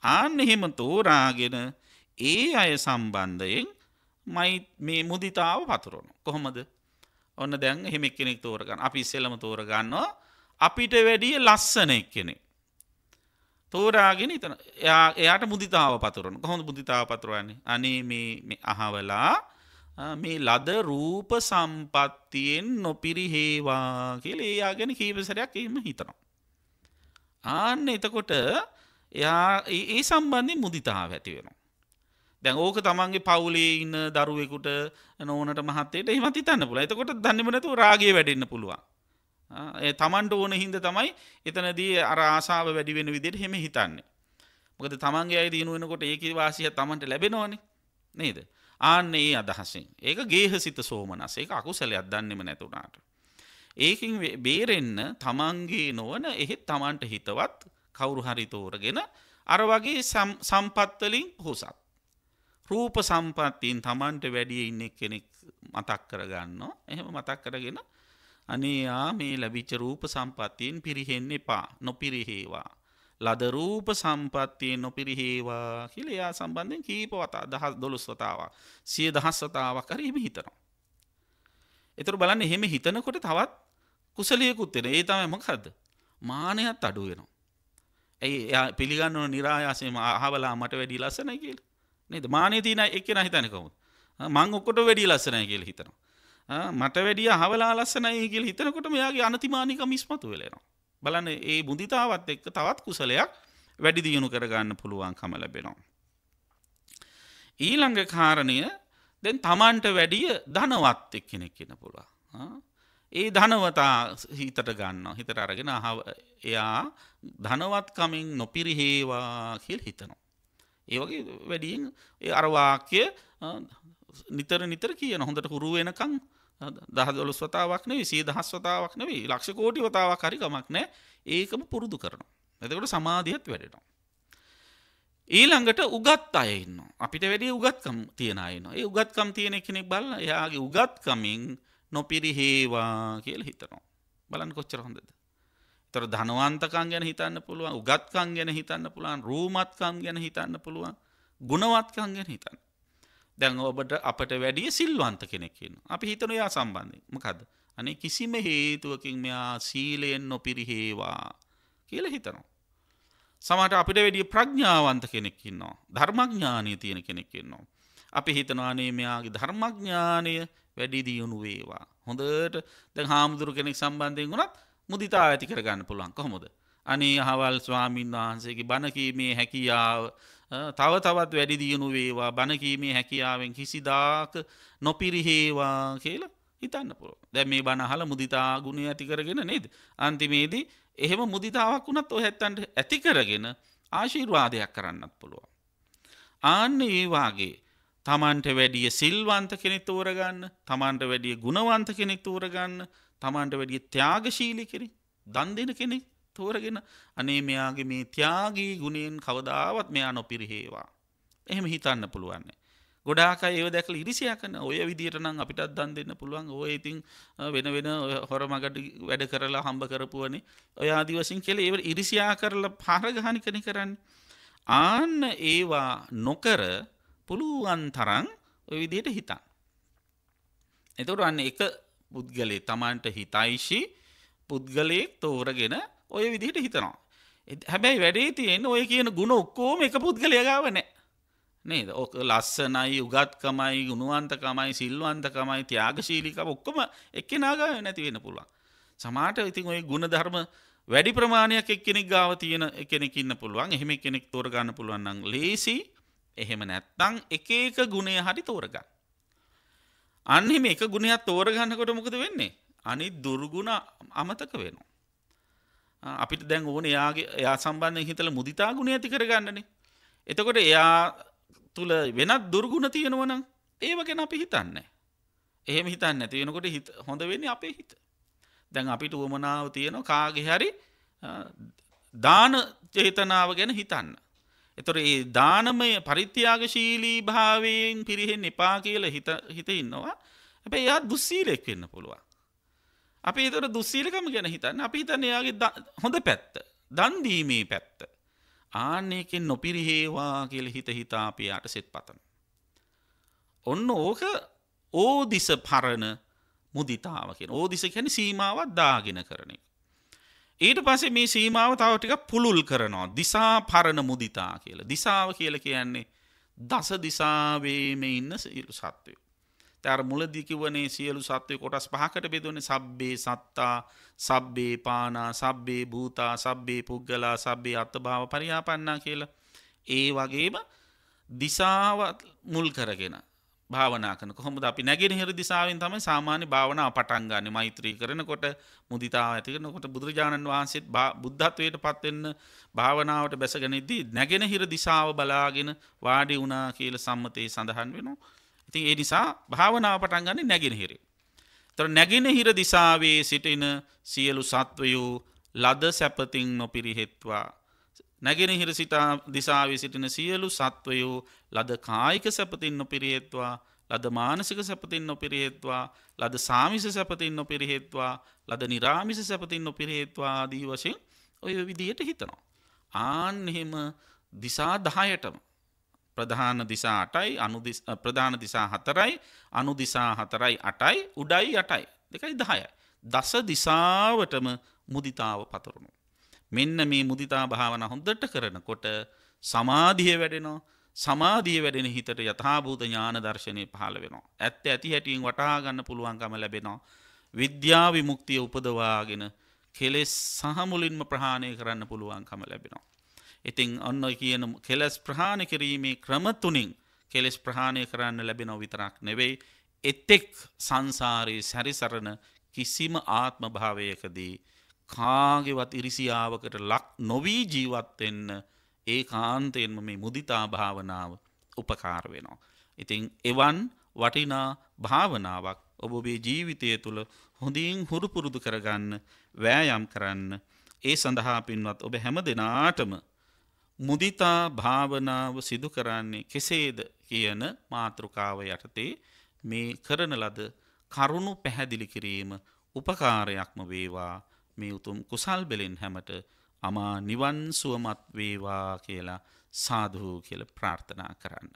ආන්න එහෙම තෝරාගෙන ඒ අය සම්බන්ධයෙන් මේ මුදිතාව පතුරනු. කොහොමද ඔන්න දැන් එහෙම කෙනෙක් තෝරගන්න අපි ඉස්සෙලම තෝරගන්නවා අපිට වැඩිය ලස්සන එක් කෙනෙක්. තෝරාගෙන ඉතන එයා එයාට මුදිතාව පතුරන කොහොඳ බුදිතාව පතුරන්නේ අනේ මේ අහවලා මේ ලද රූප සම්පත්තියෙන් නොපිරිහේවා කියල එයා ගැන කීපසරයක් එම හිතනවා. ආන්න එතකොට එයා ඒ සම්බන්ධය මුදිතාව ඇති වෙනවා. දැන් ඕක තමන්ගේ පවුලේ ඉන්න දරුවෙකුට නෝනට මහත්තයට එමති තන්න පුල එතකොට දන්නමනතු රාගේ වැඩන්න පුළුවන් තමන්ට ඕන හින්ද තමයි එතනදී අර ආසාාව වැඩිවෙන විදිට හෙම හිතන්නේ. මොකද තමන්ගේ අයි දීනුවෙනකොට ඒකි වාසිය තමන්ට ලැබෙනවානි නේද. ආන්න ඒ අදහසින් ඒක ගේහ සිත සෝමනස් ඒක අකුසල අදන්නෙම නැතුනාට. ඒකින් බේරෙන්න තමන්ගේ නොවන එහෙත් තමන්ට හිතවත් කවුරු හරි තෝරගෙන අර වගේ සම්පත්වලින් පොහොසත්. රූප සම්පත්තින් තමන්ට වැඩිය ඉන්න කෙනෙක් මතක් කරගන්නවා එහෙම මතක් කරගෙන අනේ ආ මේ ලැබිච්ච රූප සම්පත්තියෙන් පිරිහෙන්න එපා නොපිරිහේවා. ලද රූප සම්පත්තියෙන් නොපිරිහේවා කියලා එයා සම්බන්ධයෙන් කීප වතා දහස් දොළොස් වතාවක් සිය දහස් වතාවක් හරි එහෙම හිතනවා. ඒතර බලන්න එහෙම හිතනකොට තවත් කුසලියකුත් වෙන. ඒ තමයි මොකද්ද? මානයත් අඩු වෙනවා. ඇයි එයා පිළිගන්නව નિરાයාසයෙන්ම අහවලා මට වැඩි ලස්සනයි කියලා. නේද? මානෙ තියෙන එක්කෙනා හිතන්නේ කොහොමද? මං ඔක්කොට වැඩි ලස්සනයි කියලා හිතනවා. මට වැඩිය හවලා ලස්සනයි කියල හිතනකොට මෙයාගේ අනතිමානික මිස්මතු වෙලෙනවා. බලන්න ඒ බුදිතාවත් එක්ක තවත් කුසලයක් වැඩි දියුණු කරගන්න පුළුවන් කම ලැබෙනවා. ඊළඟ කාරණය දැන් තමන්ට වැඩිය ධනවත් එක් කෙනෙක් කියෙන පුළුවන්. ඒ ධනවතා හිතට ගන්න හිතට අරගෙන එයා ධනවත්කමින් නොපිරිහේවා කියල් හිතනවා. ඒ වගේ වැඩියෙන් අරවාක්‍ය නිතර නිතර කියන හොඳට හුරුවෙනකං දහදොලොස් වතාවක් නෙවෙයි සිය දහස් වතාවක් නෙවෙයි ලක්ෂ කෝටි වතාවක් හරි කමක් නෑ ඒකම පුරුදු කරනවා. එතකොට සමාධියත් වැඩෙනවා. ඊළඟට උගත් අය ඉන්නවා. අපිට වැඩි උගත්කම් තියන අය ඉන්නවා. ඒ උගත්කම් තියෙන කෙනෙක් බලලා එයාගේ උගත්කමින් නොපිරිහේවා කියලා හිතනවා. බලන්න කොච්චර හොඳද? ඒතර ධනවන්තකම් ගැන හිතන්න පුළුවන්, උගත්කම් ගැන හිතන්න පුළුවන්, රූමත්කම් ගැන හිතන්න පුළුවන්, ගුණවත්කම් ගැන හිතන්න. දැන් ඔබට අපට වැඩිය සිල්වන්ත කෙනෙක්කන්න. අපි හිතනයා සම්බන්ධය මකද. අනේ කිසිම හේතුවකින් මෙයා සීලයෙන් නොපිරිහේවා කියල හිතනවා. සමට අපිට වැඩිය ප්‍රඥාවන්ත කෙනෙක්කින්නවා. ධර්මඥානය තියෙන කෙනෙක්කෙන්නවා. අපි හිතනවානේ මෙයාගේ ධර්මඥානය වැඩි දියුණු වේවා. හොඳට ද හාමුදුරු කෙනෙක් සම්බන්ධයෙන් වුණත් මුදිතා ඇති කරගන්න පුළුවන් කොහොමොද. අනේ හවල් ස්වාමීන් වහන්සේගේ බණකීමේ හැකියාව තව තවත් වැඩි දියුණු වේවා බණකීමේ හැකියාවෙන් කිසිදාක නොපිරිහේවා කියලා හිතන්න පුර දැ මේ බණහල මුදිතා ගුණය ඇති කරගෙන නේද. අන්තිමේදී එහෙම මුදිතාවක් වුණත් ඔ හැත්තන්ට ඇති කරගෙන ආශීර්වාදයක් කරන්නත් පුළුවන්. ආන්න ඒවාගේ තමන්ට වැඩිය සිල්වන්ත කෙනෙක් තෝරගන්න තමන්ට වැඩිය ගුණවන්ත කෙනෙක් තෝරගන්න තමන්ට වැඩිය ත්‍යාගශීලි කෙරි දන් දෙෙන කෙනෙක් තෝරගෙන අනේ මෙයාගේ මේ ත්‍යාගී ගුණයෙන් කවදාවත් මෙයා නොපිරිහේවා. එහෙම හිතන්න පුළුවන්නේ. ගොඩාක ඒව දැකල ඉරිසියා කන ඔය විදිහට නම් අපිටත් දන් දෙන්න පුළුවන් ඔය ඉතින් වෙන වෙන හොර මගට වැඩ කරලා හම්බ කරපුවනේ ඔය ආදි වශයෙන් කියලා ඒව ඉරිසියා කරලා පාරගහනිකනේ කරන්නේ. ආන්න ඒවා නොකර පුළුවන් තරම් ඔය විදිහට හිතන්න. එතකොට අන්න එක පුද්ගලයේ Tamanට හිතයිෂි පුද්ගලයෙක් තෝරගෙන ඔය විදිහට හිතනවා. හැබැයි වැඩේ තියෙන් ඔය කියන ගුණ ඔක්කෝම එක පුද්ගලයගාව නෑ. නේද ඕක ලස්සනයි උගත්කමයි ගුණුවන්තකමයි සිල්වන්තකමයි ත්‍යාගශීලික ඔක්කොම එක්කෙනාගාව නැති වෙන පුළුවන්. සමාට ඉතින් ඔය ගුණ ධර්ම වැඩි ප්‍රමාණයක් එක්කෙනෙක් ගාව තියෙන එකෙනෙක් ඉන්න පුළුවන් එහෙම කෙනෙක් තෝරගන්න පුළුවන් නම් ලේසි එහෙම නැත්තම් එක එක ගුණය හරි තෝරගන්න. අන්න එහෙම එක ගුණයක් තෝරගන්නකොට මොකද වෙන්නේ? අනිත් දුර්ගුණ අමතක වෙනවා. අපිට දැන් ඕන එයාගේ එයා සම්බන්ධය හිතල මුදිතා ගුණ ඇති කරගන්නන. එතකොට එයා තුළ වෙනත් දුර්ගුණ තියෙනවනම් ඒව ගැන අපි හිතන්නේ. එහෙම හිතන්න ඇතියෙනකොට හිත හොඳ වෙන්නේ අපේ හිත. දැන් අපිට උවමනාව තියෙන කාගේ හරි දාන චේතනාව ගැන හිතන්න. එතොර ඒ දානමය පරිත්‍යයාගශීලී භාවයෙන් පිරිහෙන් එපා කියල හිත ඉන්නවා. ඇැ එයා දුස්සීලෙක් වෙන්න පුළුවන්. අපි තොර දුස්සීලකම ගැන හිතන්න අපි හිතන්න එයාගේ හොඳ පැත්ත දන්දීමේ පැත්ත ආන්නේකෙන් නොපිරිහේවා කියල හිත හිතා අපි යට සෙත් පතන. ඔන්න ඕක ඕදිස පරණ මුදිතාවකෙන් ඕදිස කැන සීමාවත් දාගෙන කරන එක. ඊට පසේ මේ සීමාව තව ටික පුළුල් කරනවා දිසා පරණ මුදිතා කියලා දිසාව කියල කියන්නේ දස දිසාවේම ඉන්න සියලු සත්වය. තර මුලදිකිවනේ සියලු සත්වය කොටස් පහකට බෙදවන සබ්බේ සත්තා සබ්බේ පානා සබ්බේ භූතා සබ්බේ පුද්ගලා සබ්බේ අත්තභාව පරියාපන්නා කියලා. ඒ වගේම දිසාවත් මුල් කරගෙන භාවනාකන කොහොමද අපි නැගෙන හිර දිසාවෙන් තමයි සාමාන්‍ය භාවනා පටන් ගන්න මෛත්‍රී කරනකොට මුදිතාව ඇති කරනකොට බුදුරජාණන් වහන්සේත් බුද්ධත්වයට පත් වෙන්න භාවනාවට බැසගෙනදී නැගෙන හිර දිසාව බලාගෙන වාඩි වුණා කියලා සම්මතයේ සඳහන් වෙනවා ඉතින් ඒ නිසා භාවනාව පටන් ගන්න නැගෙනහිරේ. තොර නැගෙනහිර දිසාවේ සිටින සියලු සත්වයෝ ලද සැපතින් නොපිරිහෙත්වා. නැගෙනහිර සිතා දිසාවේ සිටින සියලු සත්වයෝ ලද කායික සැපතින් නොපිරිහෙත්වා ලද මානසික සැපතින් නොපිරිහෙත්වා ලද සාමිස සැපතින් නොපිරිහෙත්වා ලද නිරාමිස සැපතින් නොපිරිහෙත්වා ආදී වශයෙන් ඔය විදියට හිතනවා. ආන් එහෙම දිසා දහයටම ප්‍රධාන දිසා අටයි ප්‍රධාන දිසා හතරයි අනුදිසා හතරයි අටයි උඩයි යටයි දෙකයි දහයයි. දස දිසාවටම මුදිතාව පතරුණු. මෙන්න මේ මුදිතා භාවන හොඳට කරනකොට සමාධිය වැඩෙනෝ සමාධිය වැඩෙන හිතට යථාභූත ඥාන දර්ශනය පහළ වෙනවා. ඇත්ත ඇති හැටියෙන් වටහාගන්න පුළුවන්කම ලැබෙනවා. විද්‍යා විමුක්තිය උපදවාගෙන කෙලෙස් සහමුලින්ම ප්‍රහාණය කරන්න පුළුවන්කම ලැබෙනවා. ඉතිං ඔන්න කියන කෙලස් ප්‍රහාණ කිරීමේ ක්‍රමතුනින් කෙලෙස් ප්‍රහාණය කරන්න ලැබෙනව විතරක් නෙවෙයි එතෙක් සංසාරයේ සැරිසරණ කිසිම ආත්ම භාවයකදී කාගෙවත් ඉරිසියාවකට ලක් නොවී ජීවත්වෙන්න ඒ කාන්තයෙන්ම මේ මුදිතා භාවනාව උපකාර වෙනවා. ඉතිං එවන් වටිනා භාවනාවක් ඔබබේ ජීවිතය තුළ හොඳින් හුරු පුරුදු කරගන්න වෑයම් කරන්න ඒ සඳහා පින්වත් ඔබ හැම දෙනාටම මුදිතා භාවනාව සිදු කරන්නේ කෙසේද කියන මාතෘකාව යටතේ මේ කරන ලද කරුණු පැහැදිලි කිරීම උපකාරයක්ම වේවා මේ උතුම් කුසල් බෙලෙන් හැමට අමා නිවන් සුවමත් වේවා කියලා සාධූ කියල ප්‍රාර්ථනා කරන්න.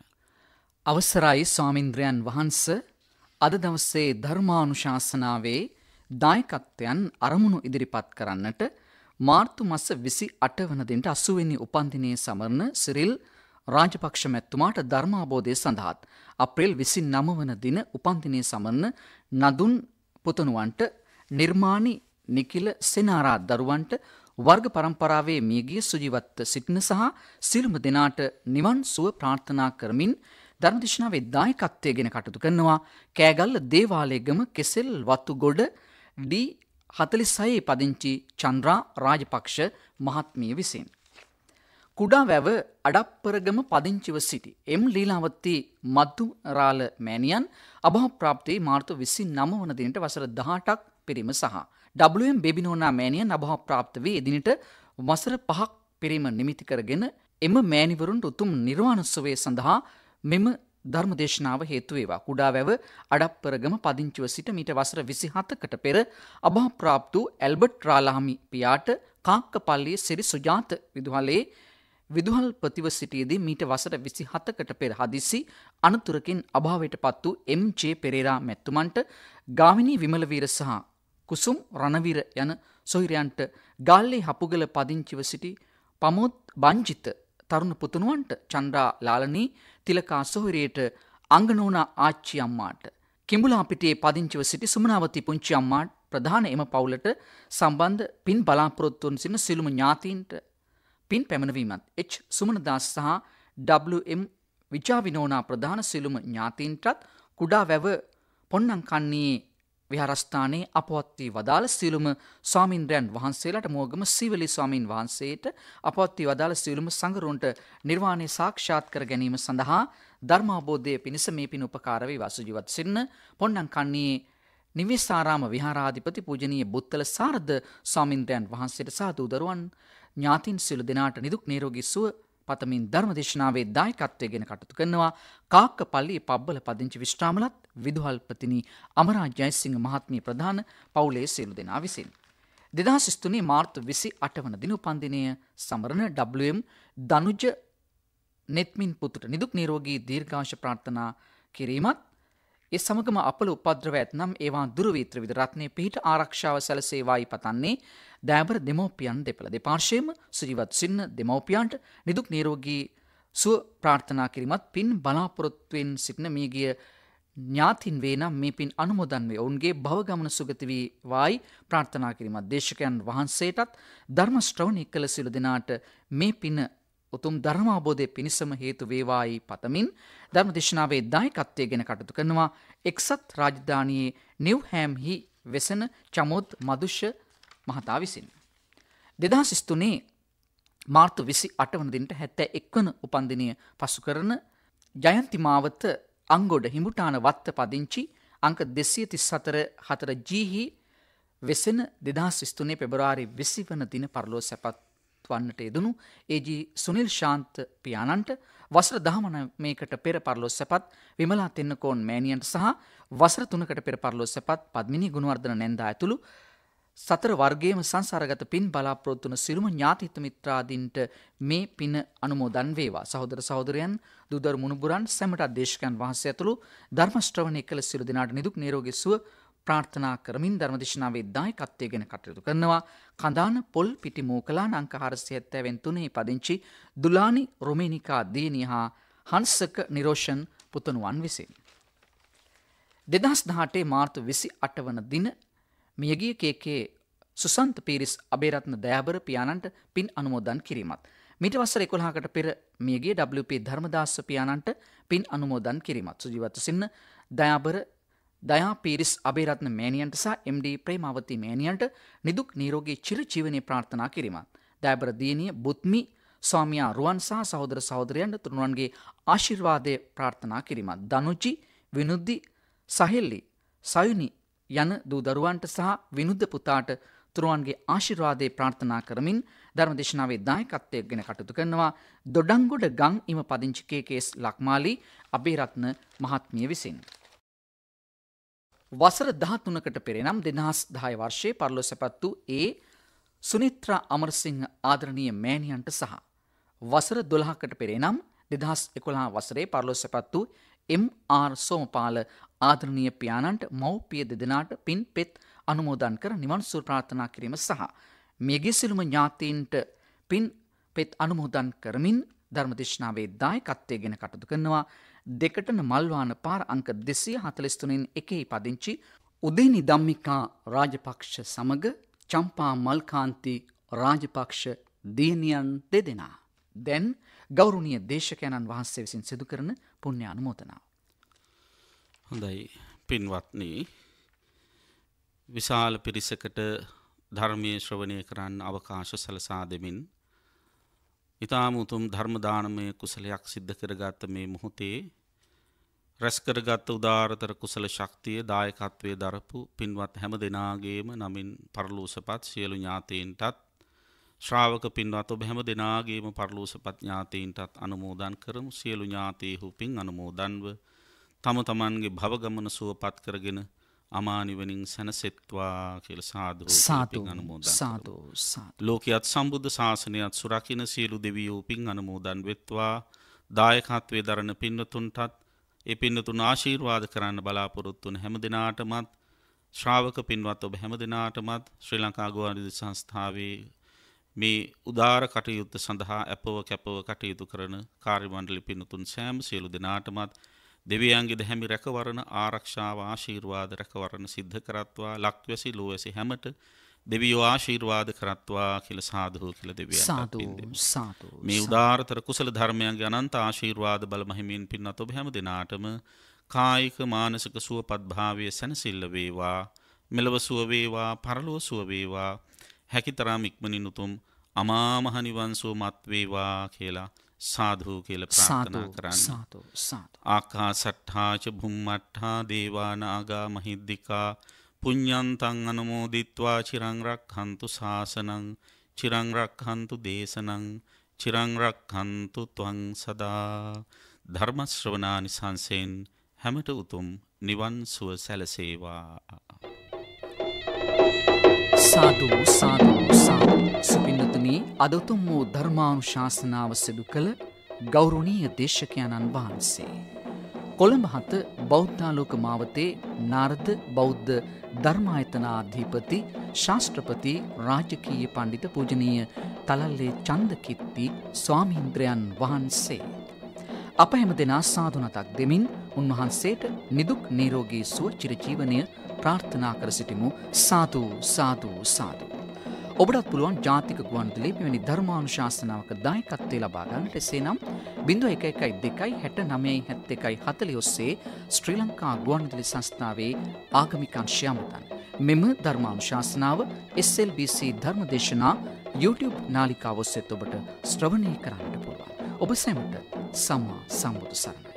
අවසරයි ස්වාමින්ද්‍රයන් වහන්ස අද දවස්සේ ධර්මානුශාසනාවේ දායකත්වයන් අරමුණු ඉදිරිපත් කරන්නට මාර්තු මස විසි අටවනදින්ට අසුවෙනි උපන්දිනයේ සමරණ සිරිල් රාජපක්ෂ මැත්තුමාට ධර්මාබෝධය සඳහාත්. අප්‍රේල් විසි නමවන දින උපන්දිනය සමරණ නදුන් පුතනුවන්ට නිර්මාණි නිකිල සෙනාරා දරුවන්ට වර්ග පරම්පරාවේ මියගිය සුජීවත්ත සිටින සහ සිල්ම දෙනාට නිවන් සුව ප්‍රාර්ථනා කරමින් ධර්මදිශනාවේ දායකත්වය ගෙන කටතු කරනවා කෑගල්ල දේවාලයගම කෙසෙල් වත්තු ගොඩ ඩී 46 පදිංචි චන්ද්‍රා රාජපක්ෂ මහත්මිය විසින්. කුඩා වැව අඩප්පරගම පදිංචිව සිටි. එම් ලීලාවත්ති මද්දු රාල මෑනියන් අභහප්‍රාප්තියේ මාර්තු විසි නමවනදිනට වසර දහටක් පිරිම සහ. ඩම් බෙබිනෝනා මෑනියන් අභහප්‍රාප්ත වේ එදිනට වසර පහක් පිරිම නිමිති කරගෙන එම මෑනිවරුන්ට උතුම් නිර්වාණස්සවේ සඳහා මෙම ධර්මදේශනාව හේතුවේවා කුඩා වැව අඩප්පරගම පදිංචිව සිට මීට වසර විසිහතකට පෙර අභාප්‍රාප්තු ඇල්බට් රාලාහමි පියාට කාක්කපල්ලේ සිරි සුජාත විදුහලේ විදුහල්පතිව සිටියේදී මීට වසර විසිහතකට පෙර හදිසි අනතුරකින් අභාවයට පත් වූ එම්ජේ පෙරේරා මැත්තුමන්ට ගාමිණී විමලවීර සහ කුසුම් රණවීර යන සොහිරයන්ට ගාල්ලේ හපුගල පදිංචිව සිටි පමොත් බංජිත තරුණ පුතුණුවන්ට චන්ද්‍රා ලාලනී තිලකා සොහොරයට අංගනෝනා ආච්චි අම්මාට කිඹුලා පිටේ පදිංචිව සිටි සුමනාවති පුංචි අම්මාට ප්‍රධාන එම පවුලට සම්බන්ධ පින් බලාපොරොත්තුන් සින සිළුම ඥාතීන්ට පින් පැමණවීමත් එච් සුමනදාස් සහ WM විජාවිනෝනා ප්‍රධාන සිළුම ඥාතීන්ටත් කුඩා වැව පොන්නම් කන්නේ විහාරස්ථානයේ අපවත් වී වදාළ සියලුම ස්වාමින්ද්‍රයන් වහන්සේලාට මෝගම සීවලි ස්වාමින් වහන්සේට අපවත් වී වදාළ සියලුම සංඝරුන්ට නිර්වාණය සාක්ෂාත් කර ගැනීම සඳහා ධර්මාබෝධයේ පිණිස මේ පින් උපකාර වේ වසුජීවත් සින්න පොණ්ණම් කන්නේ නිවිසාරාම විහාරාධිපති පූජනීය බුත්තල සාරද ස්වාමින්ද්‍රයන් වහන්සේට සාදු දරුවන් ඥාතින් සියලු දෙනාට නිදුක් නිරෝගී සුව පතමින් ධර්මදේශනාවේ දායකත්වයගෙන කටතු කරනවා කාක්ක පල්ලි පබ්බල පදිංචි විශ්‍රාමලත් විදුහල්පතිනී අමරා ජයසිංහ මහත්මී ප්‍රධාන පවුලේ සියලු දෙනා විසින්. දෙදහස් ස්තුනේ මාර්තු විසි අටවන දින උපන්දිනය සමරණ WM දනුජ නෙත්මින් පුතුට නිදුක් නිරෝගී දීර්ඝාශ ප්‍රාර්ථනා කිරීමත් ඒ සමගම අපල උපද්‍රව ඇත්නම් ඒවා දුරවීත්‍ර විදරත්නය පිහිට ආරක්ෂාව සැලසේවායි පතන්නේ දෑබර දෙමෝපියන් දෙපළ දෙපාර්ශයම සිරිවත් සින්න දෙමෝපියන්ට නිදුක් නීරෝගී සුව ප්‍රාර්ථනා කිරීමත් පින් බලාපොරොත්තුවෙන් සිටින මියගිය ඥාතින් වේනම් මේ පින් අනුමොදන් වේ ඔවුන්ගේ භවගමන සුගති වී වායි ප්‍රාර්ථනා කිරීමත් දේශකයන් වහන්සේටත් ධර්ම ශ්‍රවණය කළ සිළු දෙනාට මේ පින උතුම් ධර්මාබෝධය පිණිසම හේතු වේවායි පතමින් ධර්ම දේශනාවේ දායකත්වය ගැන කටයුතු කරනවා එක්සත් රාජධානයේ නිව්හැම්හි වෙසෙන චමොත් මදුෂ්‍ය මහතා විසින්. දෙදහස්ස්තුනේ මාර්තු විසි අටවනදින්ට හැත්තෑ එක්වන උපන්දිනය පසු කරන ජයන්තිමාවත අංගොඩ හිමුටාන වත්ත පදිංචි අංක දෙසිය තිස් සතර හතර ජීහි වෙසෙන දෙදහස් ස්තුනේ පෙබරාරි විසි වන දින පරලෝ සැපත් වන්නට යෙදනු ඒජ සුනිල් ශාන්ත පියාණන්ට වසර දහමන මේකට පෙර පරලෝ සැපත් විමලා තෙන්නකෝන් මෑනියන්ට සහ වසර තුනකට පෙර පරලෝ සැපත් පද්මිනි ගුණවර්ධන නැන්දා ඇතුළු සතර වර්ගේම සංසාරගත පින් බලාපොරොත්තුන සිරුම ඥාතිත මිත්‍රාදීන්ට මේ පින අනුමෝදන් වේවා. සහෝදර සහෝදරයන්, දුදරු මුණුබුරන් සැමට අධේශකයන් වහන්සේ ඇතුළු ධර්ම ශ්‍රවණය කළ සියලු දෙනාට නිදුක් නිරෝගී සුව ප්‍රාර්ථනා කරමින් ධර්මදේශනාවේ දායකත්වයෙන් කටයුතු කරනවා. කඳාන පොල් පිටි මෝකලාන අංක 473 පදිංචි දුලානි රොමේනිකා දේනිහා හංසක නිරෝෂන් පුතණුවන් විසිනි. දෙදස් දහටේ මාර්තු විසි අටවන දින මියගිය කේකේ සුසන්ත පිරිස් අබේරත්න දයාබර පියාණන්ට පින් අනුමෝදන් කිරීමත්. මිට වසර එකොළහකට පෙර මියගේ WP ධර්මදාස පියාණන්ට පින් අනුමෝදන් කිරීමත් සුජීවත්ව සින්න දයාබර දයා පිරිස් අබේරත්න මෑනියන්ට සහ MD ප්‍රේමාවති මෑනියන්ට නිදුක් නීරෝගී චිරජීවනය ප්‍රාර්ථනා කිරීමත්. දෑබර දියණිය බුත්මි ස්වාමියා රුවන් සහ සහෝදර සහෝදරයන්ට තුනුවන්ගේ ආශිර්වාදය ප්‍රාර්ථනා කිරීමත්. දනුචි විනුද්ධි සහෙල්ලි සයුනි යන දූ දරුවන්ට සහ විනුද්ධ පුතාට තුරුවන්ගේ ආශිර්වාදය ප්‍රාර්ථනා කරමින් ධර්මදේශනාවේ දායකත්වයක් ගෙන කටයුතු කරනවා දොඩංගොඩ ගං ඉම පදිංචි කේකේස් ලක්මාලි අබේරත්න මහත්මිය විසින්. වසර 13කට පෙර නම් 2010 වර්ෂයේ පරලොවසපත් වූ ඒ සුනිත්‍රා අමරසිංහ ආදරණීය මෑණියන්ට සහ වසර 12කට පෙර නම් 2011 වසරේ පරලොවසපත් වූ එම් ආර් සෝමපාල ආදරණීය පියාණන්ට මව්පිය දෙදෙනාට පින් පෙත් අනුමෝදන් කර නිවන් සුව ප්‍රාර්ථනා කිරීම සහ මියගිය සිළුම ඥාතීන්ට පින් පෙත් අනුමෝදන් කරමින් ධර්මදේශනාවේ දායකත්වයේගෙන කටයුතු කරනවා දෙකටන මල්වාන පාර අංක 243න් එකේ පදිංචි උදේනි ධම්මිකා රාජපක්ෂ සමග චම්පා මල්කාන්ති රාජපක්ෂ දියණියන් දෙදෙනා දැන් ගෞරවනීය දේශකයන්න් වහන්සේ විසින් සිදු කරන පුණ්‍ය අනුමෝදනාව හොඳයි පින්වත්නි විශාල පිරිසකට ධර්මය ශ්‍රවණය කරන්න අවකාශ සලසා දෙමින් ඉතාම උතුම් ධර්මදානමය කුසලයක් සිද්ධ කරගත්ත මේ මොහොතේ රැස්කරගත්ත උදාරතර කුසල ශක්තිය දායකත්වය දරපු පින්වත් හැම දෙනාගේම නමින් පරලූසපත් සියලු ඥාතීන්ටත් ශ්‍රාවක පින්වත් ඔබ හැම දෙනාගේම පරලූසපත් ඥාතීන්ටත් අනුමෝදන් කරමු සියලු ඥාතීහු පින් අනුමෝදන්ව තම තමන්ගේ භවගමන සුවපත් කරගෙන අමානිවනින් සැනසෙත්වා කියල සාධ සාතු අනමෝද සාතු ලෝකයත් සම්බුද්ධ ශාසනයත් සුරකින සියලු දෙවියූ පින් අනමෝදන් වෙත්වා දායකත්වේ දරන පින්නතුන්ටත් එ පින්නතුන් ආශීර්වාද කරන්න බලාපොරොත්තුන් හැම දෙනාටමත් ශ්‍රාවක පින්වත් ඔබ හැම දෙනාටමත් ශ්‍රී ලංකාගවාරිදි සංස්ථාවේ මේ උදාර කටයුත්ත සඳහා ඇපව කැපව කටයුතු කරන කාරිමණ්ඩලි පින්නතුන් සෑම් සියලු දෙනාටමත් දෙවියන්ගේ දැහැමි රැකවරණ ආරක්ෂාව ආශීර්වාද රැකවරණ සිද්ධ කරත්වා ලක්වැසි ලෝවැසි හැමට දෙවියෝ ආශීර්වාද කරත්වා කියලා සාදු කියලා දෙවියන් සාදු සාදු මේ උදාාරතර කුසල ධර්මයන්ගේ අනන්ත ආශීර්වාද බල මහිමින් පින්නත් ඔබ හැම දිනාටම කායික මානසික සුවපත්භාවය සැනසෙල්ල වේවා මෙලව සුව වේවා පරලොව සුව වේවා හැකිතරම් ඉක්මනින් උතුම් අමාමහ නිවන් සුවමත් වේවා කියලා සාධූ කියල ප්‍රාථනා කරන්න ආකා සට්හාච බුම්මට්හා දේවානාගා මහිද්දිකා පුඤ්ඥන්තං අනමෝදිත්වා චිරංරක් හන්තු ශාසනං චිරංරක් හන්තු දේශනං චිරංරක් හන්තු තුවං සදා ධර්මශ්‍රවනානි සංසයෙන් හැමට උතුම් නිවන් සුව සැලසේවා. සාදු සාදු සාදු සුපින්නතනි අද උතුම් වූ ධර්මානුශාසනාව සිදු කළ ගෞරවනීය දේශකයන්න් වහන්සේ කොළඹ හත බෞද්ධාලෝක මාවතේ නාරද බෞද්ධ ධර්මායතනාධිපති ශාස්ත්‍රපති රාජකීය පඬිත පූජනීය තලල්ලේ චන්දකිත්ති ස්වාමීන්ද්‍රයන් වහන්සේ අප හැම දෙනා සාදුනතක් දෙමින් උන්වහන්සේට නිදුක් නිරෝගී සුව චිරජීවනය ප්‍රාර්ථනා කර සිටිමු සාතු සාතු සාතු. ඔබටත් පුළුවන් ජාතික ගුවන්තලේ මෙවැනි ධර්මානුශාසනාවක දායකත්වය ලබා ගන්නට එසේනම් 0112697140 ඔස්සේ ශ්‍රී ලංකා ගුවන්විදුලි සංස්ථාවේ ආගමික අංශය අමතන්න. මෙම ධර්මානුශාසනාව SLBC ධර්මදේශනා YouTube නාලිකාව ඔස්සේත් ඔබට ශ්‍රවණය කරන්නට පුළුවන්. ඔබ සැමට සම්මා සම්බුදු සරණයි.